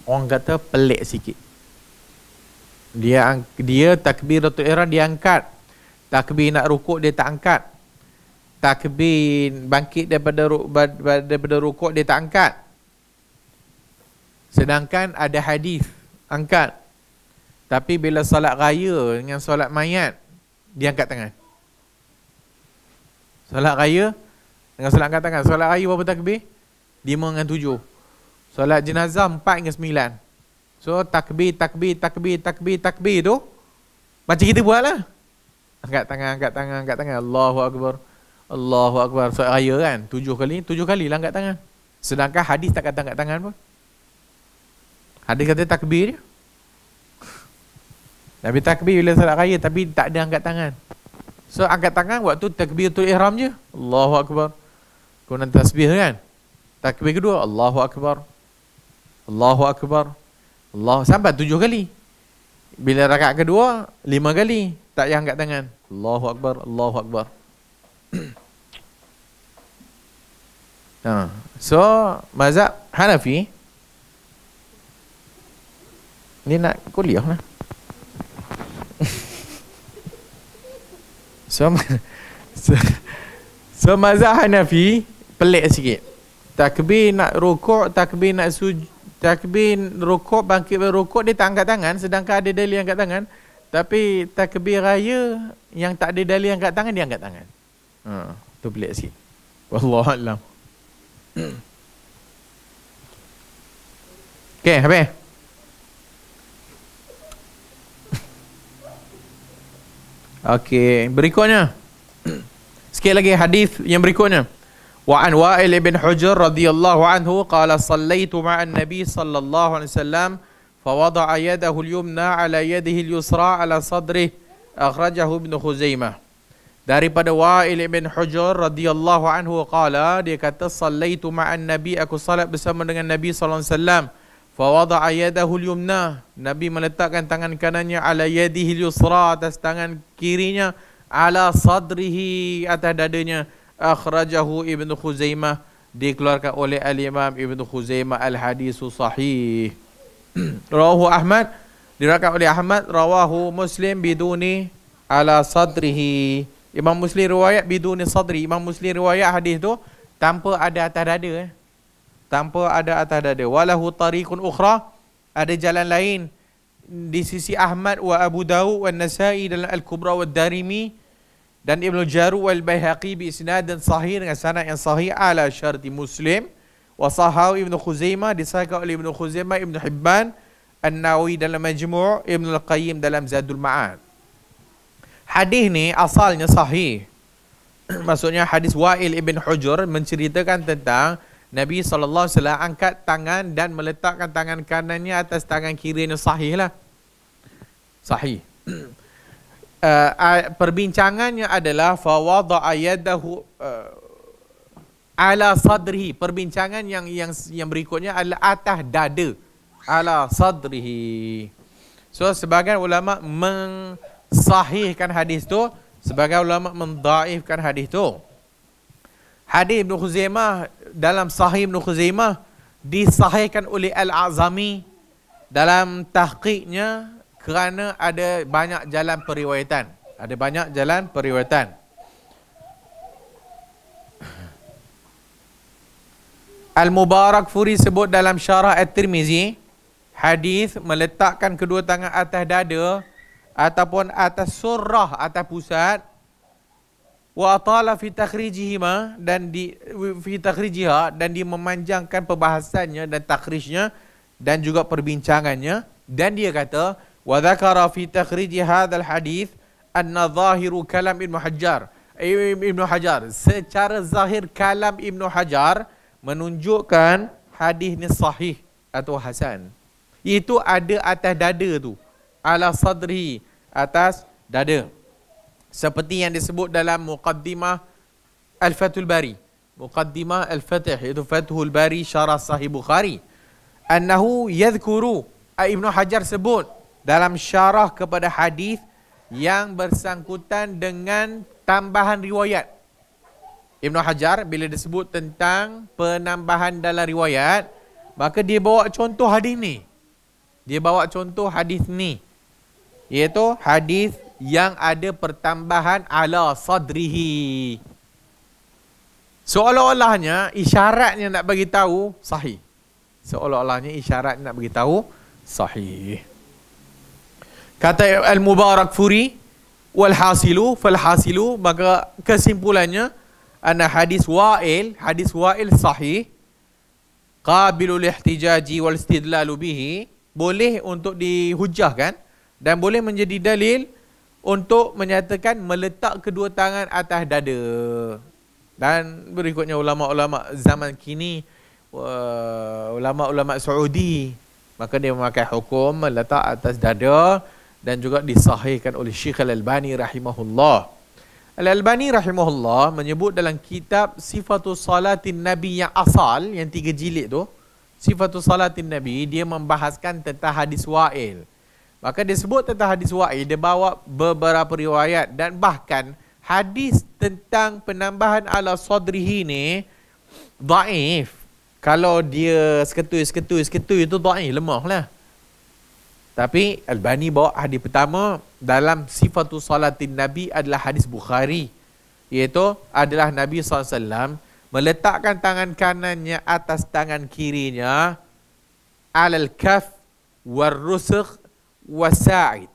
orang kata pelik sikit. Dia dia takbiratul ihram diangkat Takbir nak rukuk dia tak angkat. Takbir bangkit daripada daripada rukuk dia tak angkat. Sedangkan ada hadis angkat. Tapi bila salat raya dengan salat mayat dia angkat tangan. Salat raya dengan solat angkat tangan. Solat raya berapa takbir? 5 dengan 7. Salat jenazah 4 dengan 9. So takbir, takbir, takbir, takbir, takbir tu macam kita buat lah. Angkat tangan, angkat tangan, angkat tangan. Allahu Akbar. Allahu Akbar. Soal raya kan? Tujuh kali. Tujuh kali lah angkat tangan. Sedangkan hadis tak kata angkat tangan pun. Hadis kata takbir Nabi takbir bila salat raya tapi tak ada angkat tangan. So angkat tangan waktu takbir tu ihram je. Allahu Akbar. Kemudian tasbih kan? Takbir kedua. Allahu Akbar. Allahu Akbar. Allah sampai tujuh kali. Bila rakaat kedua, lima kali. Tak payah angkat tangan. Allahu Akbar, Allahu Akbar. ha. So, mazhab Hanafi, ni nak kuliah lah. so, so, so mazhab Hanafi, pelik sikit. Takbir nak rokok, takbir nak sujud, takbir rokok, bangkit berokok, dia tak angkat tangan. Sedangkan ada dalil angkat tangan. Tapi takbir raya yang tak ada dalil angkat tangan dia angkat tangan. Ha, tu pelik sikit. Wallahu alam. Okey, habis. Okey, berikutnya. Sekali lagi hadis yang berikutnya. Wa an Wa'il ibn Hujr radhiyallahu anhu qala sallaitu ma'an nabi sallallahu alaihi wasallam فوضع يده اليمنى على يده اليسرى على صدره أخرجه ابن خزيمة daripada Wa'il ibn Hujur radhiyallahu anhu qala dia kata sallaitu ma'an nabi aku salat bersama dengan nabi sallallahu alaihi wasallam fa wada'a yadahu al-yumna nabi meletakkan tangan kanannya ala yadihi al-yusra atas tangan kirinya ala sadrihi atas dadanya akhrajahu ibnu khuzaimah dikeluarkan oleh al-imam ibnu khuzaimah al-hadis sahih rawahu Ahmad dirakam oleh Ahmad rawahu Muslim biduni ala sadrihi Imam Muslim riwayat biduni sadri Imam Muslim riwayat hadis tu tanpa ada atas dada eh? tanpa ada atas dada walahu tariqun ukhrah ada jalan lain di sisi Ahmad wa Abu Dawud wa Nasa'i dalam Al-Kubra wa Darimi dan Ibnu Jaru wa Al-Bayhaqi bi isnad dan sahih dengan sanad yang sahih ala syarti Muslim Wasahaw ibnu Khuzaimah disahkan oleh ibnu Khuzaimah ibnu Hibban An-Nawi dalam Majmu' ibnu Al-Qayyim dalam Zadul Ma'ad Hadis ni asalnya sahih Maksudnya hadis Wa'il Ibn Hujur menceritakan tentang Nabi SAW angkat tangan dan meletakkan tangan kanannya atas tangan kirinya sahih lah Sahih uh, Perbincangannya adalah Fawadha'ayadahu uh, ala sadrihi perbincangan yang yang yang berikutnya adalah atas dada ala sadrihi so sebagian ulama mensahihkan hadis tu sebagian ulama mendhaifkan hadis tu hadis ibnu khuzaimah dalam sahih ibnu khuzaimah disahihkan oleh al-azami dalam tahqiqnya kerana ada banyak jalan periwayatan ada banyak jalan periwayatan Al-Mubarak Furi sebut dalam syarah At-Tirmizi hadis meletakkan kedua tangan atas dada ataupun atas surah atas pusat wa atala fi ma dan di fi takhrijiha dan dia memanjangkan pembahasannya dan takhrijnya dan juga perbincangannya dan dia kata wa dhakara fi takhrij hadzal hadis anna zahiru kalam ibnu hajar eh, ibnu hajar secara zahir kalam ibnu hajar menunjukkan hadis ni sahih atau hasan. Itu ada atas dada tu. Ala sadri atas dada. Seperti yang disebut dalam muqaddimah Al-Fathul Bari. Muqaddimah Al-Fatih itu Fathul Bari syarah Sahih Bukhari. Annahu yadhkuru ah, Ibn Hajar sebut dalam syarah kepada hadis yang bersangkutan dengan tambahan riwayat. Ibn Hajar bila disebut tentang penambahan dalam riwayat, maka dia bawa contoh hadis ni. Dia bawa contoh hadis ni. Iaitu hadis yang ada pertambahan ala sadrihi. Seolah-olahnya isyaratnya nak bagi tahu sahih. Seolah-olahnya isyarat nak bagi tahu sahih. Kata Al-Mubarak Furi, walhasilu, falhasilu, maka kesimpulannya, anna hadis wa'il hadis wa'il sahih qabilul ihtijaji wal istidlal bihi boleh untuk dihujahkan dan boleh menjadi dalil untuk menyatakan meletak kedua tangan atas dada dan berikutnya ulama-ulama zaman kini uh, ulama-ulama Saudi maka dia memakai hukum meletak atas dada dan juga disahihkan oleh Syekh Al-Albani rahimahullah. Al-Albani rahimahullah menyebut dalam kitab Sifatul Salatin Nabi yang asal, yang tiga jilid tu, Sifatul Salatin Nabi, dia membahaskan tentang hadis wa'il. Maka dia sebut tentang hadis wa'il, dia bawa beberapa riwayat dan bahkan hadis tentang penambahan ala sadrihi ni da'if. Kalau dia seketui seketui seketui itu da'if, lemah lah. Tapi Al-Bani bawa hadis pertama dalam sifatu salatin Nabi adalah hadis Bukhari. Iaitu adalah Nabi SAW meletakkan tangan kanannya atas tangan kirinya alal kaf war rusuk wasa'id.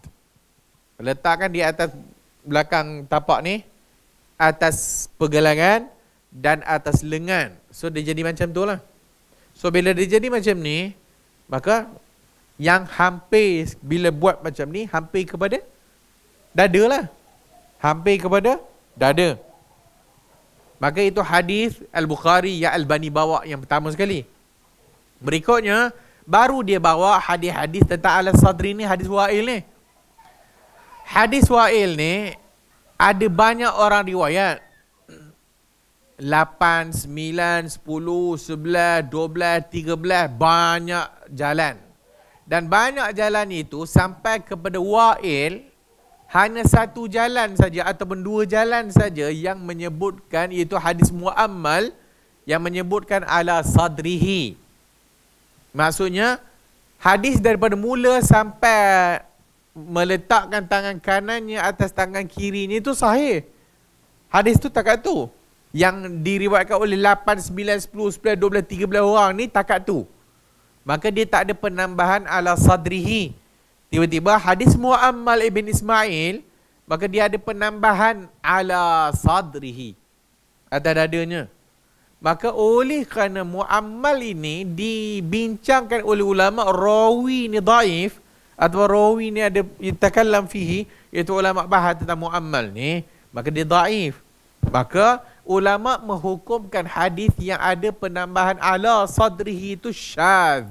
Meletakkan di atas belakang tapak ni atas pergelangan dan atas lengan. So dia jadi macam tu lah. So bila dia jadi macam ni, maka yang hampir bila buat macam ni hampir kepada dada lah. Hampir kepada dada. Maka itu hadis Al-Bukhari ya Al-Bani bawa yang pertama sekali. Berikutnya baru dia bawa hadis-hadis tentang alas sadri ni hadis wa'il ni. Hadis wa'il ni ada banyak orang riwayat. 8, 9, 10, 11, 12, 13 banyak jalan. Dan banyak jalan itu sampai kepada Wa'il hanya satu jalan saja ataupun dua jalan saja yang menyebutkan iaitu hadis Muammal yang menyebutkan ala sadrihi. Maksudnya hadis daripada mula sampai meletakkan tangan kanannya atas tangan kirinya itu sahih. Hadis itu takat tu. Yang diriwayatkan oleh 8, 9, 10, 11, 12, 13 orang ni takat tu maka dia tak ada penambahan ala sadrihi. Tiba-tiba hadis Muammal ibn Ismail, maka dia ada penambahan ala sadrihi. ada dadanya. Maka oleh kerana Muammal ini dibincangkan oleh ulama rawi ni daif atau rawi ni ada takallam fihi iaitu ulama bahas tentang Muammal ni maka dia daif. Maka ulama menghukumkan hadis yang ada penambahan ala sadrihi itu syadz.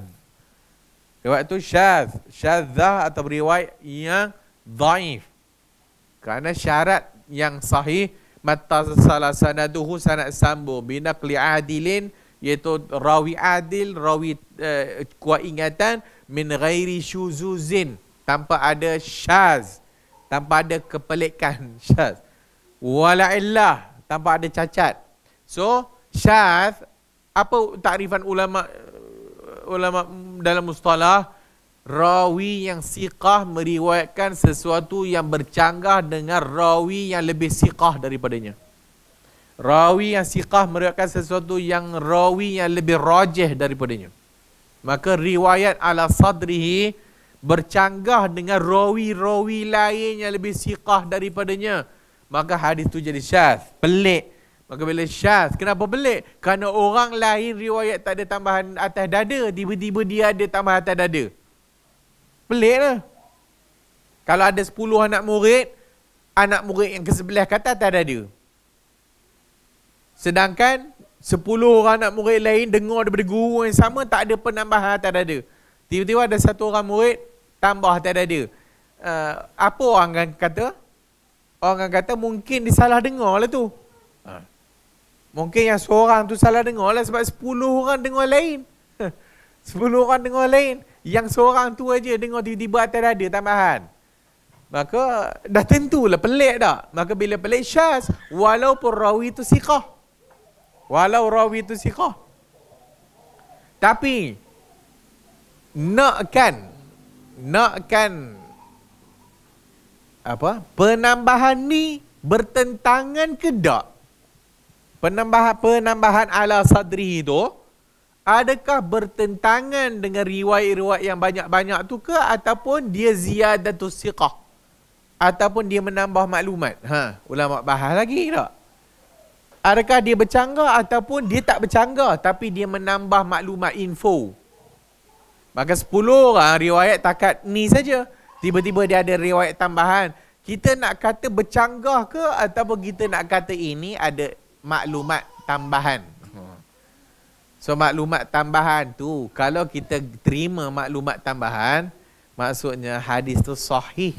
Riwayat itu syadz, syadzah atau riwayat yang dhaif. Kerana syarat yang sahih mata salah sanaduhu sanad bina binakli adilin iaitu rawi adil, rawi uh, kuat ingatan min ghairi syuzuzin tanpa ada syaz tanpa ada kepelikan syaz wala illah tanpa ada cacat. So, syaz apa takrifan ulama ulama dalam mustalah rawi yang siqah meriwayatkan sesuatu yang bercanggah dengan rawi yang lebih siqah daripadanya. Rawi yang siqah meriwayatkan sesuatu yang rawi yang lebih rajih daripadanya. Maka riwayat ala sadrihi bercanggah dengan rawi-rawi lain yang lebih siqah daripadanya. Maka hadis tu jadi syaz. Pelik. Maka bila syaz. Kenapa pelik? Kerana orang lain riwayat tak ada tambahan atas dada. Tiba-tiba dia ada tambahan atas dada. Pelik lah. Kalau ada 10 anak murid, anak murid yang ke sebelah kata atas dada. Sedangkan 10 orang anak murid lain dengar daripada guru yang sama tak ada penambahan atas dada. Tiba-tiba ada satu orang murid tambah atas dada. Uh, apa orang akan kata? Orang kata mungkin dia salah dengar lah tu. Ha. Mungkin yang seorang tu salah dengar lah sebab sepuluh orang dengar lain. Sepuluh orang dengar lain. Yang seorang tu aja dengar tiba-tiba atas dada tambahan. Maka dah tentu lah pelik tak? Maka bila pelik syas, walaupun rawi tu siqah. Walau rawi tu siqah. Tapi, nakkan, nakkan apa penambahan ni bertentangan ke tak penambahan penambahan ala sadri itu adakah bertentangan dengan riwayat-riwayat yang banyak-banyak tu ke ataupun dia ziyadatu siqah ataupun dia menambah maklumat ha ulama bahas lagi tak adakah dia bercanggah ataupun dia tak bercanggah tapi dia menambah maklumat info maka 10 orang riwayat takat ni saja Tiba-tiba dia ada riwayat tambahan. Kita nak kata bercanggah ke ataupun kita nak kata ini ada maklumat tambahan. So maklumat tambahan tu kalau kita terima maklumat tambahan maksudnya hadis tu sahih.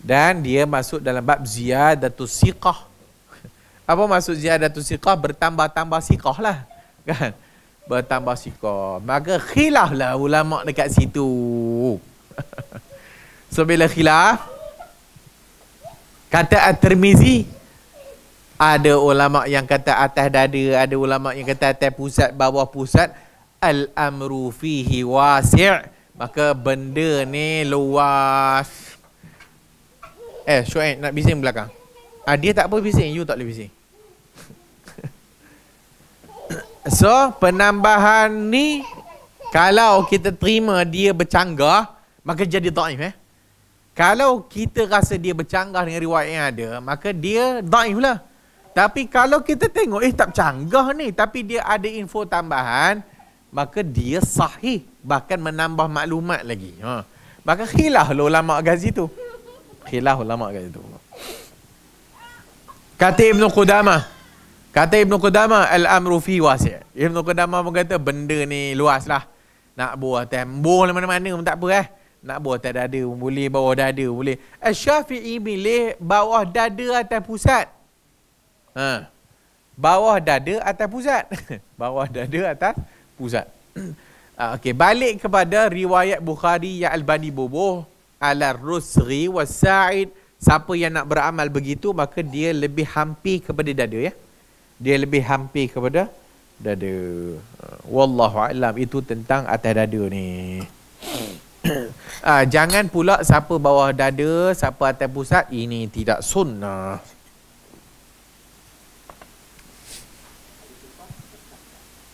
Dan dia masuk dalam bab ziyadatus siqah. Apa maksud ziyadatus siqah? Bertambah-tambah siqah lah. Kan? Bertambah siqah. Maka khilaf lah ulama' dekat situ. So bila khilaf Kata At-Tirmizi Ada ulama yang kata atas dada Ada ulama yang kata atas pusat Bawah pusat Al-amru fihi wasi' Maka benda ni luas Eh Syuaid nak bising belakang ah, Dia tak apa bising You tak boleh bising So penambahan ni Kalau kita terima dia bercanggah Maka jadi ta'if eh kalau kita rasa dia bercanggah dengan riwayat yang ada, maka dia daif lah. Tapi kalau kita tengok, eh tak canggah ni, tapi dia ada info tambahan, maka dia sahih, bahkan menambah maklumat lagi. Ha. Bahkan khilah lah ulama Ghazi tu. Khilah ulama Ghazi tu. Kata Ibn Qudamah, kata Ibn Qudamah, Al-Amru fi wasi' Ibn Qudamah pun kata, benda ni luas lah. Nak buah tembok lah mana-mana pun tak apa eh nak bawah atas dada pun boleh, bawah dada pun boleh. Eh, Syafi'i milih bawah dada atas pusat. Ha. Bawah dada atas pusat. bawah dada atas pusat. ha, Okey, balik kepada riwayat Bukhari yang Al-Bani Boboh. Al-Rusri wa Sa'id. Siapa yang nak beramal begitu, maka dia lebih hampir kepada dada ya. Dia lebih hampir kepada dada. Ah, wallahu a'lam itu tentang atas dada ni. 嗯。uh, jangan pula siapa bawah dada, siapa atas pusat, ini tidak sunnah.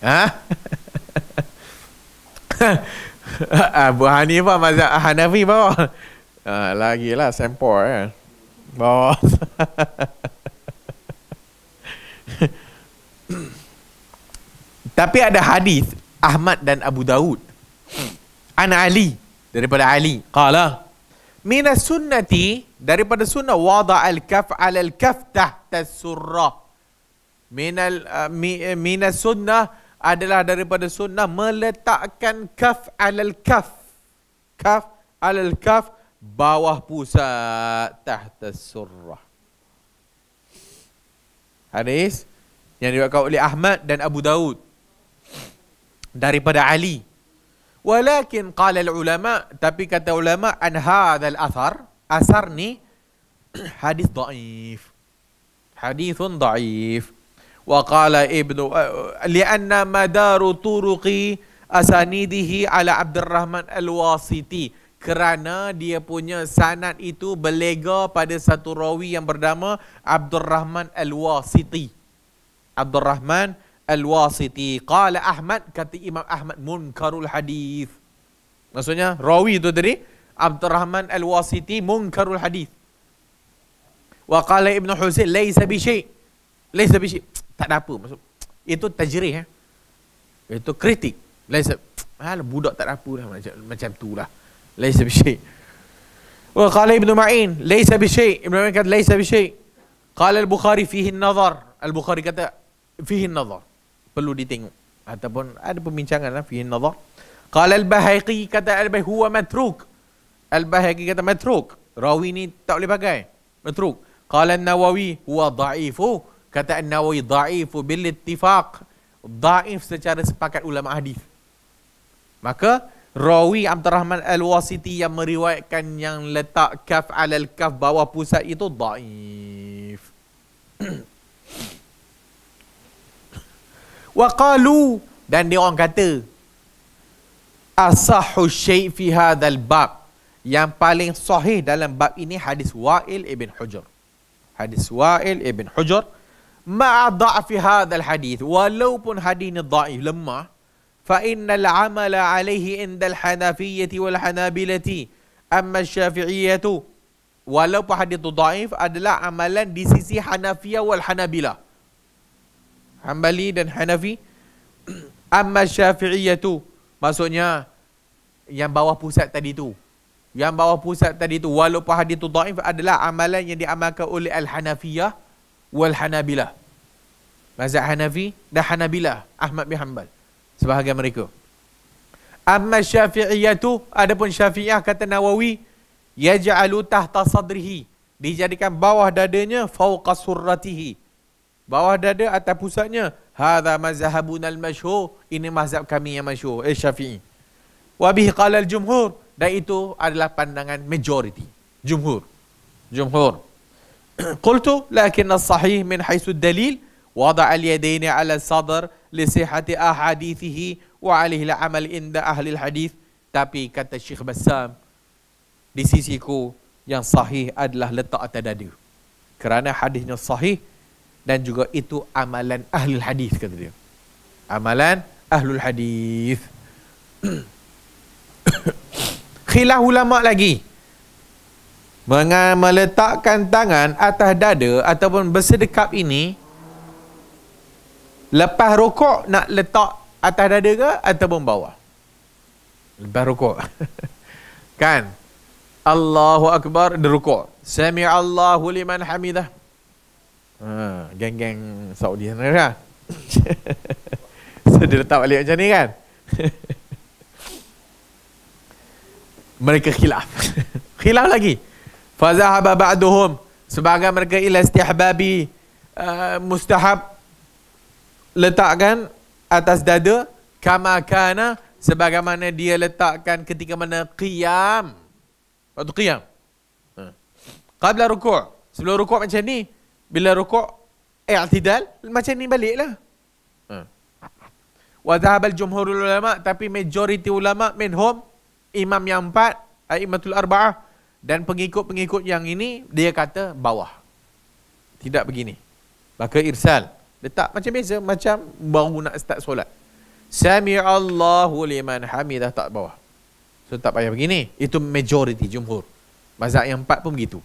Ha? Abu Hanifah mazhab Hanafi bawa. Ah ha, lagilah sempor eh. Bawa. Tapi ada hadis Ahmad dan Abu Daud. Hmm. An Ali daripada Ali. Qala min sunnati daripada sunnah wada al-kaf al-kaf tahta surrah. Min al min uh, eh, sunnah adalah daripada sunnah meletakkan kaf al-kaf. Kaf al-kaf bawah pusat tahta surrah. Hadis yang diriwayatkan oleh Ahmad dan Abu Daud daripada Ali Walakin qala ulama tapi kata ulama an hadzal athar asar ni hadis dhaif. Hadithun dhaif. Wa qala ibnu li anna madaru turuqi asanidihi ala Abdurrahman al kerana dia punya sanad itu berlega pada satu rawi yang bernama Abdurrahman al-Wasiti. Abdurrahman Al-Wasiti Qala Ahmad Kata Imam Ahmad Munkarul hadis Maksudnya Rawi itu tadi Abdul Rahman Al-Wasiti Munkarul hadis Wa qala Ibn Husain Laisa bisyik Laisa bisyik Tak ada apa maksud Itu tajrih eh? Itu kritik Laisa Alah budak tak ada apa dah macam, macam tu lah Laisa bisyik Wa qala Ibn Ma'in Laisa bisyik Ibn Ma'in kata Laisa bisyik Qala Al-Bukhari Fihi nazar Al-Bukhari kata Fihi nazar perlu ditengok ataupun ada pembincangan lah fihi nazar qala al bahaqi kata al bahaqi huwa matruk al bahaqi kata matruk rawi ni tak boleh pakai matruk qala an nawawi huwa dhaifu kata an nawawi dhaifu bil ittifaq dhaif secara sepakat ulama hadis maka rawi Abdul Rahman Al-Wasiti yang meriwayatkan yang letak kaf alal kaf bawah pusat itu dhaif waqalu dan dia orang kata asahhu syai' fi hadzal bab yang paling sahih dalam bab ini hadis Wa'il ibn Hujur. Hadis Wa'il ibn Hujur ma'a dha'fi hadzal hadis walaupun hadis ni dhaif lemah fa innal amala alayhi indal hanafiyyati wal hanabilati amma syafi'iyyatu walaupun hadis tu dhaif adalah amalan di sisi Hanafiyah wal Hanabilah Hambali dan Hanafi. Amma tu, Maksudnya, yang bawah pusat tadi tu. Yang bawah pusat tadi tu, walaupun hadis tu daif adalah amalan yang diamalkan oleh Al-Hanafiyah wal-Hanabilah. Mazhab Hanafi dan Hanabilah, Ahmad bin Hanbal. Sebahagian mereka. Amma syafi'iyah tu, ada pun syafi'iyah kata Nawawi, yaja'alu tahta sadrihi, dijadikan bawah dadanya fauqa surratihi bawah dada atau pusatnya hadza mazhabun al mashhur ini mazhab kami yang masyhur eh syafi'i wa bihi qala al jumhur dan itu adalah pandangan majoriti jumhur jumhur qultu lakin as sahih min haythu dalil wada al yadayni ala sadr li sihhati ahadithihi wa alaihi al amal inda ahli al hadith tapi kata syekh Basam. di sisiku yang sahih adalah letak atas dada kerana hadisnya sahih dan juga itu amalan ahli hadis kata dia. Amalan ahli hadis. Khilaf ulama lagi. Mengal- meletakkan tangan atas dada ataupun bersedekap ini lepas rokok nak letak atas dada ke ataupun bawah? Lepas rokok. kan? Allahu Akbar, dia rukuk. Sami'allahu liman hamidah. Ha, geng-geng Saudi sana lah. so dia letak balik macam ni kan. mereka khilaf. khilaf lagi. Fazahaba ba'duhum. Sebagai mereka ila istihbabi uh, mustahab letakkan atas dada kama kana sebagaimana dia letakkan ketika mana qiyam waktu qiyam ha. qabla ruku' sebelum ruku' macam ni bila rukuk i'tidal macam ni baliklah ha wa dhahab al jumhurul ulama tapi majoriti ulama minhum imam yang empat aimatul arbaah dan pengikut-pengikut yang ini dia kata bawah tidak begini maka irsal letak macam biasa macam baru nak start solat sami allahu liman hamidah tak bawah so tak payah begini itu majoriti jumhur mazhab yang empat pun begitu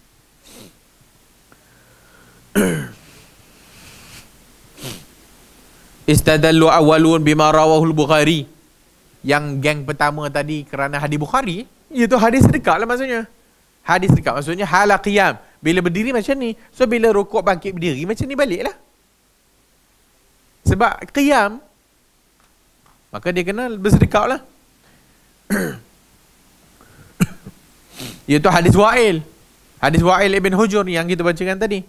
Istadallu awalun bima rawahul Bukhari. Yang geng pertama tadi kerana hadis Bukhari, iaitu hadis sedekah lah maksudnya. Hadis sedekah maksudnya hala Bila berdiri macam ni. So bila rokok bangkit berdiri macam ni baliklah. Sebab qiyam, maka dia kena bersedekah lah. iaitu hadis Wa'il. Hadis Wa'il Ibn Hujur yang kita bacakan tadi.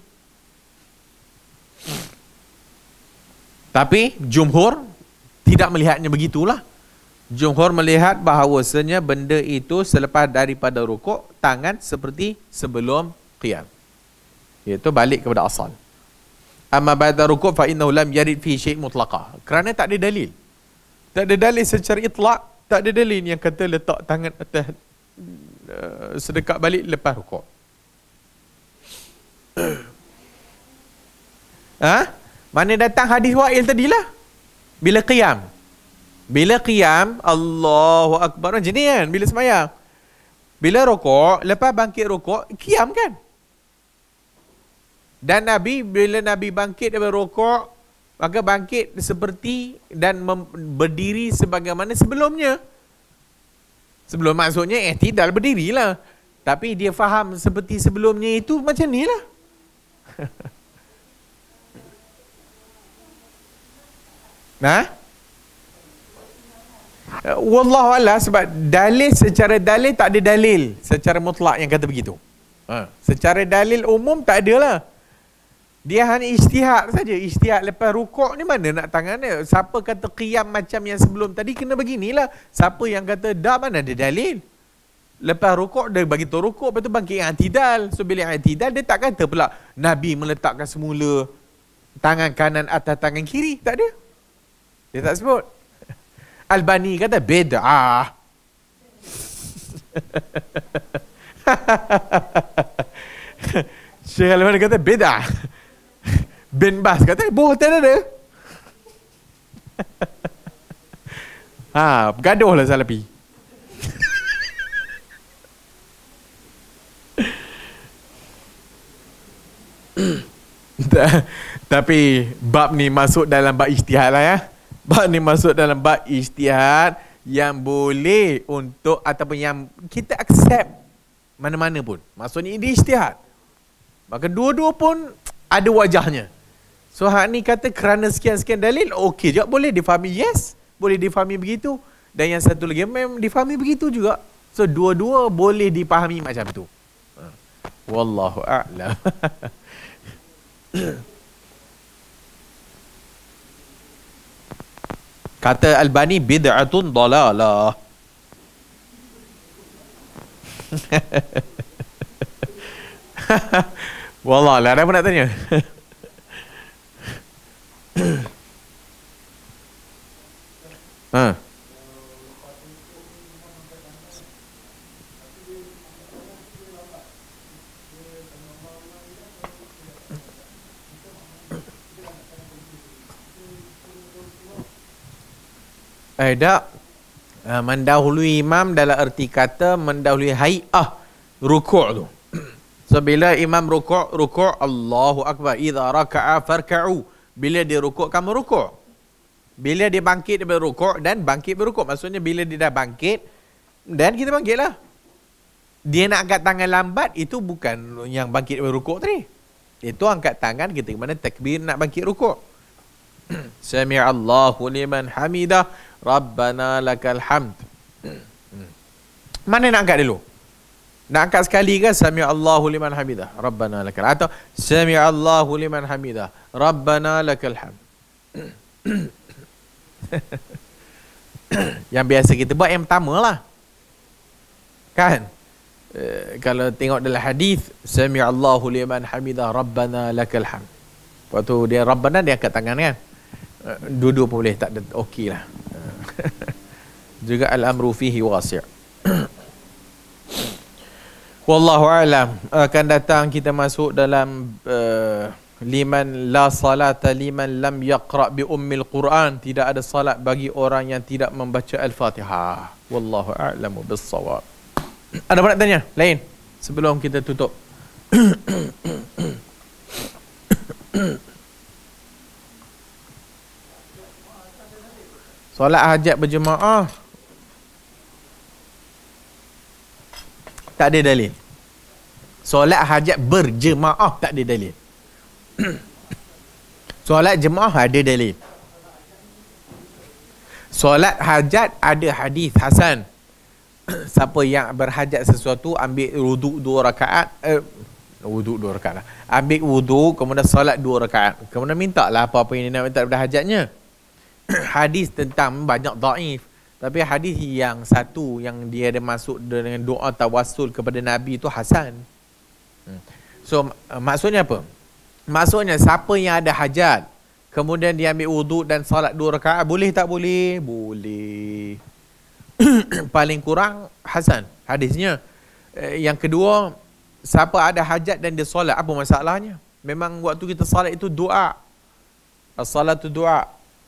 Tapi jumhur tidak melihatnya begitulah. Jumhur melihat bahawasanya benda itu selepas daripada rukuk tangan seperti sebelum qiyam. Iaitu balik kepada asal. Amma ba'da rukuk fa innahu lam yarid fi syai' mutlaqah. Kerana tak ada dalil. Tak ada dalil secara itlak, tak ada dalil yang kata letak tangan atas uh, sedekat balik lepas rukuk. ha? Mana datang hadis Wail tadilah. Bila qiyam. Bila qiyam, Allahu Akbar macam ni kan? Bila semayang. Bila rokok, lepas bangkit rokok, qiyam kan? Dan Nabi, bila Nabi bangkit daripada rokok, maka bangkit seperti dan berdiri sebagaimana sebelumnya. Sebelum maksudnya, eh tidak berdirilah. Tapi dia faham seperti sebelumnya itu macam ni lah. Nah, ha? Wallahu Allah sebab dalil secara dalil tak ada dalil secara mutlak yang kata begitu. Ha. Secara dalil umum tak ada lah. Dia hanya istihad saja. Istihad lepas rukuk ni mana nak tangan dia? Siapa kata qiyam macam yang sebelum tadi kena beginilah. Siapa yang kata dah mana ada dalil? Lepas rukuk dia bagi tu rukuk lepas tu bangkit yang antidal. So bila yang antidal dia tak kata pula Nabi meletakkan semula tangan kanan atas tangan kiri. Tak ada. Dia ya tak sebut. Albani kata beda. Ah. Syekh al kata beda. Bin Bas kata bukan ada. ha, gaduh lah Salafi. Tapi bab ni masuk dalam bab ijtihad lah ya. Bab ni masuk dalam bak istihad yang boleh untuk ataupun yang kita accept mana-mana pun. Maksudnya ini istihad. Maka dua-dua pun ada wajahnya. So hak ni kata kerana sekian-sekian dalil, okey juga boleh difahami. Yes, boleh difahami begitu. Dan yang satu lagi memang difahami begitu juga. So dua-dua boleh dipahami macam tu. Ha. Wallahu a'lam. Kata Albani bid'atun dalalah. Wallah, lah, ada apa nak tanya? ha. eh dak uh, mendahului imam dalam erti kata mendahului haiah rukuk tu so bila imam rukuk rukuk Allahu akbar idza raka'a farka'u bila dia rukuk kamu rukuk bila dia bangkit dia berukuk dan bangkit berukuk maksudnya bila dia dah bangkit dan kita bangkitlah dia nak angkat tangan lambat itu bukan yang bangkit berukuk tadi itu angkat tangan kita mana takbir nak bangkit rukuk Sami'a Allahu liman hamidah Rabbana lakal hamd Mana nak angkat dulu? Nak angkat sekali ke Sami'a Allahu liman hamidah Rabbana lakal hamd Atau Sami'a Allahu liman hamidah Rabbana lakal hamd Yang biasa kita buat yang pertama lah Kan? Uh, kalau tengok dalam hadis sami Allahu liman hamidah rabbana lakal hamd waktu dia rabbana dia angkat tangan kan dua-dua pun boleh tak ada okey lah juga al-amru fihi wasi' wallahu alam akan datang kita masuk dalam eh, liman la salata liman lam yaqra bi Al quran tidak ada salat bagi orang yang tidak membaca al-fatihah wallahu a'lamu bis-shawab ada apa nak tanya lain sebelum kita tutup Solat hajat berjemaah Tak ada dalil Solat hajat berjemaah tak ada dalil Solat jemaah ada dalil Solat hajat ada hadis Hasan Siapa yang berhajat sesuatu Ambil ruduk dua rakaat eh, Ruduk dua rakaat lah Ambil wudu kemudian solat dua rakaat Kemudian minta lah apa-apa yang dia nak minta daripada hajatnya hadis tentang banyak daif tapi hadis yang satu yang dia ada masuk dengan doa tawassul kepada nabi itu hasan hmm. so uh, maksudnya apa maksudnya siapa yang ada hajat kemudian dia ambil wuduk dan salat dua rakaat boleh tak boleh boleh paling kurang hasan hadisnya eh, yang kedua siapa ada hajat dan dia salat apa masalahnya memang waktu kita salat itu doa Salat salatu doa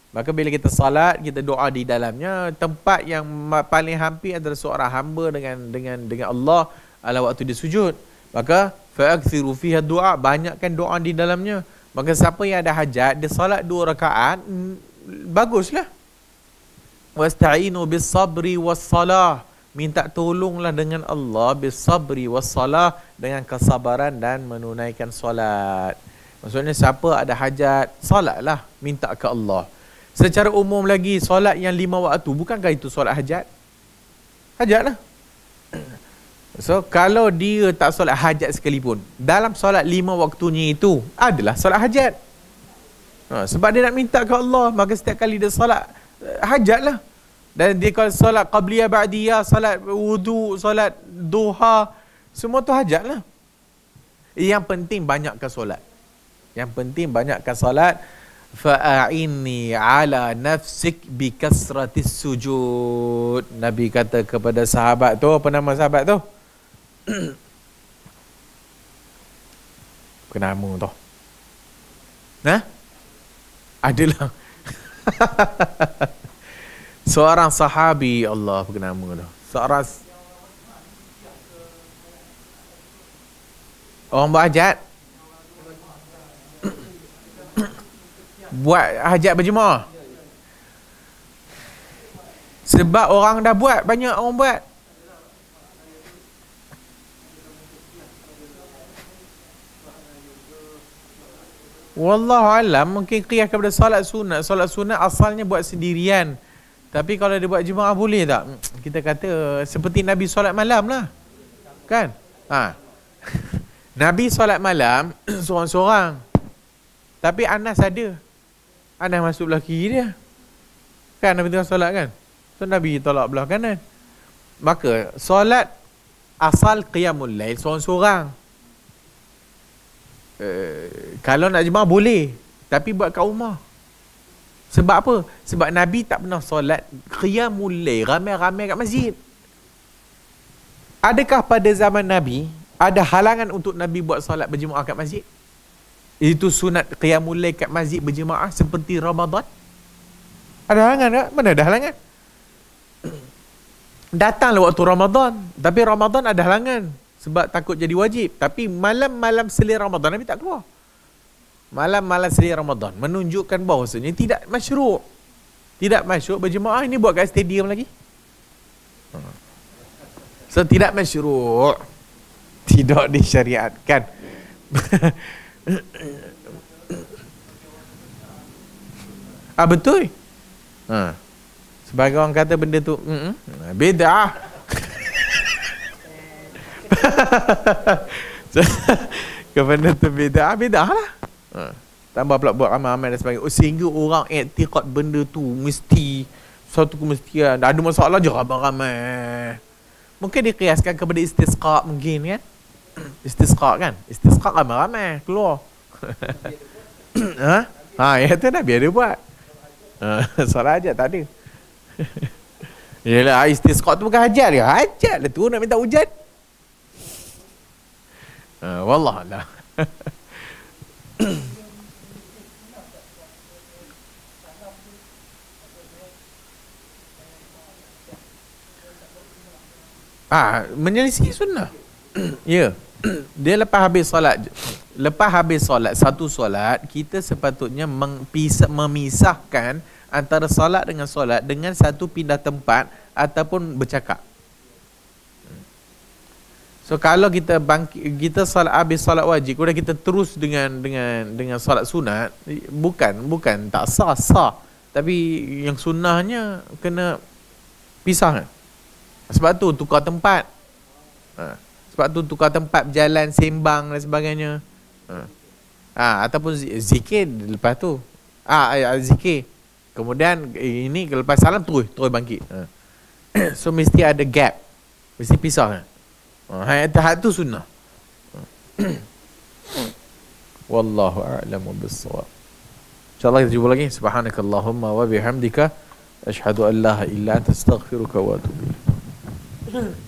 Maka bila kita salat, kita doa di dalamnya, tempat yang paling hampir antara suara hamba dengan dengan dengan Allah ala waktu dia sujud. Maka fa'akthiru fiha doa, banyakkan doa di dalamnya. Maka siapa yang ada hajat, dia salat dua rakaat, baguslah. Wasta'inu bis sabri was salah. Minta tolonglah dengan Allah bis sabri was salah dengan kesabaran dan menunaikan solat. Maksudnya siapa ada hajat, salatlah minta ke Allah. Secara umum lagi solat yang lima waktu bukankah itu solat hajat? Hajatlah. So kalau dia tak solat hajat sekalipun dalam solat lima waktunya itu adalah solat hajat. Ha, sebab dia nak minta ke Allah maka setiap kali dia solat eh, hajatlah. Dan dia kalau solat qabliyah ba'diya solat wudu, solat duha, semua tu hajatlah. Yang penting banyakkan solat. Yang penting banyakkan solat fa'inni ala nafsik bi kasratis sujud. Nabi kata kepada sahabat tu, apa nama sahabat tu? apa nama tu? Ha? Adalah. Seorang sahabi Allah apa nama tu? Seorang Orang bajat? buat hajat berjemaah. Sebab orang dah buat, banyak orang buat. Wallahu alam mungkin kiyah kepada solat sunat. Solat sunat asalnya buat sendirian. Tapi kalau dia buat jemaah boleh tak? Kita kata seperti Nabi solat malam lah. Kan? Ha. Nabi solat malam seorang-seorang. Tapi Anas ada. Anas masuk belah kiri dia. Kan Nabi tengah solat kan? So Nabi tolak belah kanan. Maka solat asal qiyamul lail seorang-seorang. Uh, kalau nak jemaah boleh. Tapi buat kat rumah. Sebab apa? Sebab Nabi tak pernah solat qiyamul lail ramai-ramai kat masjid. Adakah pada zaman Nabi ada halangan untuk Nabi buat solat berjemaah kat masjid? Itu sunat qiyamul lail kat masjid berjemaah seperti Ramadan. Ada halangan tak? Mana ada halangan? Datanglah waktu Ramadan. Tapi Ramadan ada halangan. Sebab takut jadi wajib. Tapi malam-malam selir Ramadan, Nabi tak keluar. Malam-malam selir Ramadan. Menunjukkan bahawasanya tidak masyuruk. Tidak masyuruk berjemaah. Ini buat kat stadium lagi. So, tidak masyuruk. Tidak disyariatkan. Ah ha, betul. Ha. Sebagai orang kata benda tu, mm -mm. beda. Kepada tu beda, ah, beda lah. Ha. Tambah pula buat ramai-ramai dan sebagainya. Oh, sehingga orang etikat benda tu mesti satu ke mesti kemestian. Ada masalah je ramai-ramai. Mungkin dikiaskan kepada istisqa mungkin kan. istisqa kan istisqa ramai-ramai keluar hah? ha ya tu dah biar dia buat ha, solat hajat tak ada Yelah, istisqa tu bukan hajat dia. Hajat lah tu nak minta hujan. Uh, Wallah lah. ah, menyelisih sunnah. ya. Yeah. dia lepas habis solat lepas habis solat satu solat kita sepatutnya mempisah, memisahkan antara solat dengan solat dengan satu pindah tempat ataupun bercakap so kalau kita bangkit kita solat habis solat wajib kemudian kita terus dengan dengan dengan solat sunat bukan bukan tak sah sah tapi yang sunnahnya kena pisah sebab tu tukar tempat ha. Sebab tu tukar tempat berjalan, sembang dan sebagainya. Ha. ha ataupun zikir lepas tu. Ah ha, ya, zikir. Kemudian eh, ini lepas salam terus terus bangkit. Ha. so mesti ada gap. Mesti pisah. Ha. Hai tahat tu sunnah. Wallahu a'lam bissawab. Insyaallah kita jumpa lagi. Subhanakallahumma wa bihamdika ashhadu an la ilaha illa anta astaghfiruka wa atubu ilaik.